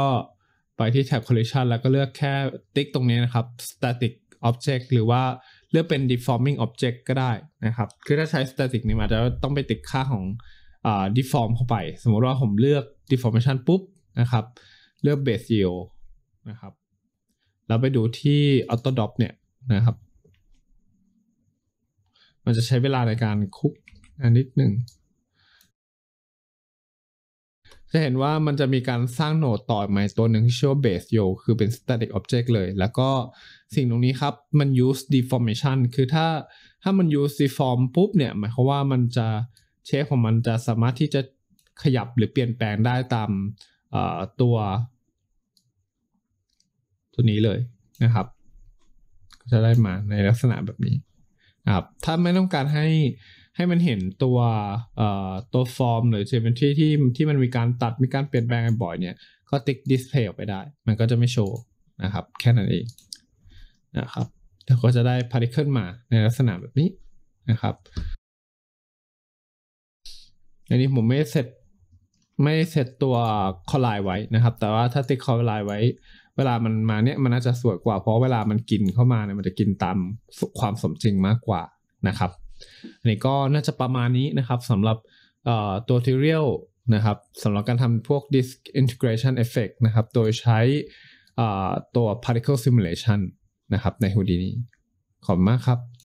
A: ไปที่ tab collision แล้วก็เลือกแค่ติ๊กตรงนี้นะครับ static object หรือว่าเลือกเป็น deforming object ก็ได้นะครับ คือถ้าใช้ static นี่มาจะต้องไปติดค่าของอ deform เข้าไป สมมติว่าผมเลือก deformation ปุ๊บนะครับ เลือก base g e o นะครับ แล้วไปดูที่ autodop
B: เนี่ยนะครับ
A: มันจะใช้เวลาในการคุกอันนิดหนึ่งจะเห็นว่ามันจะมีการสร้างโหนดต่อใหม่ตัวหนึ่งที่ชื่อว่า base yo คือเป็น static object เลย แล้วก็สิ่งตรงนี้ครับมัน use deformation คือถ้าถ้ามัน use deform ปุ๊บเนี่ย หมายความว่ามันจะเชฟของมันจะสามารถที่จะขยับหรือเปลี่ยนแปลงได้ตามตัว ตัวนี้เลยนะครับ ก็จะได้มาในลักษณะแบบนี้นะครับถ้าไม่ต้องการให้ให้มันเห็นตัวเอ่อตัวฟอร์มหรือเ e o m นที่ที่ที่มันมีการตัดมีการเปลี่ยนแปลงบ่อยเนี่ยก็ติ๊กิสเพลย์ออกไปได้ มันก็จะไม่โชว์นะครับแค่นั้นเองนะครับแล้วก็จะได้ร์ติเคิลมาในลักษณะแบบน
B: ี้นะครับ
A: อันนี้ผมไม่เสร็จไม่เสร็จตัวคอลไลไว้นะครับ แต่ว่าถ้าติ๊กคอลไลไว้เวลามันมาเนี่ยมันน่าจะสวยกว่าเพราะเวลามันกินเข้ามาเนี่ยมันจะกินตามความสมจริงมากกว่านะครับอันนี้ก็น่าจะประมาณนี้นะครับสำหรับตัวทีเรียลนะครับสำหรับการทำพวก disk integration
B: effect นะครับ โดยใช้ตัว particle simulation นะครับใน h o ดีนี้ ขอบคุณมากครับ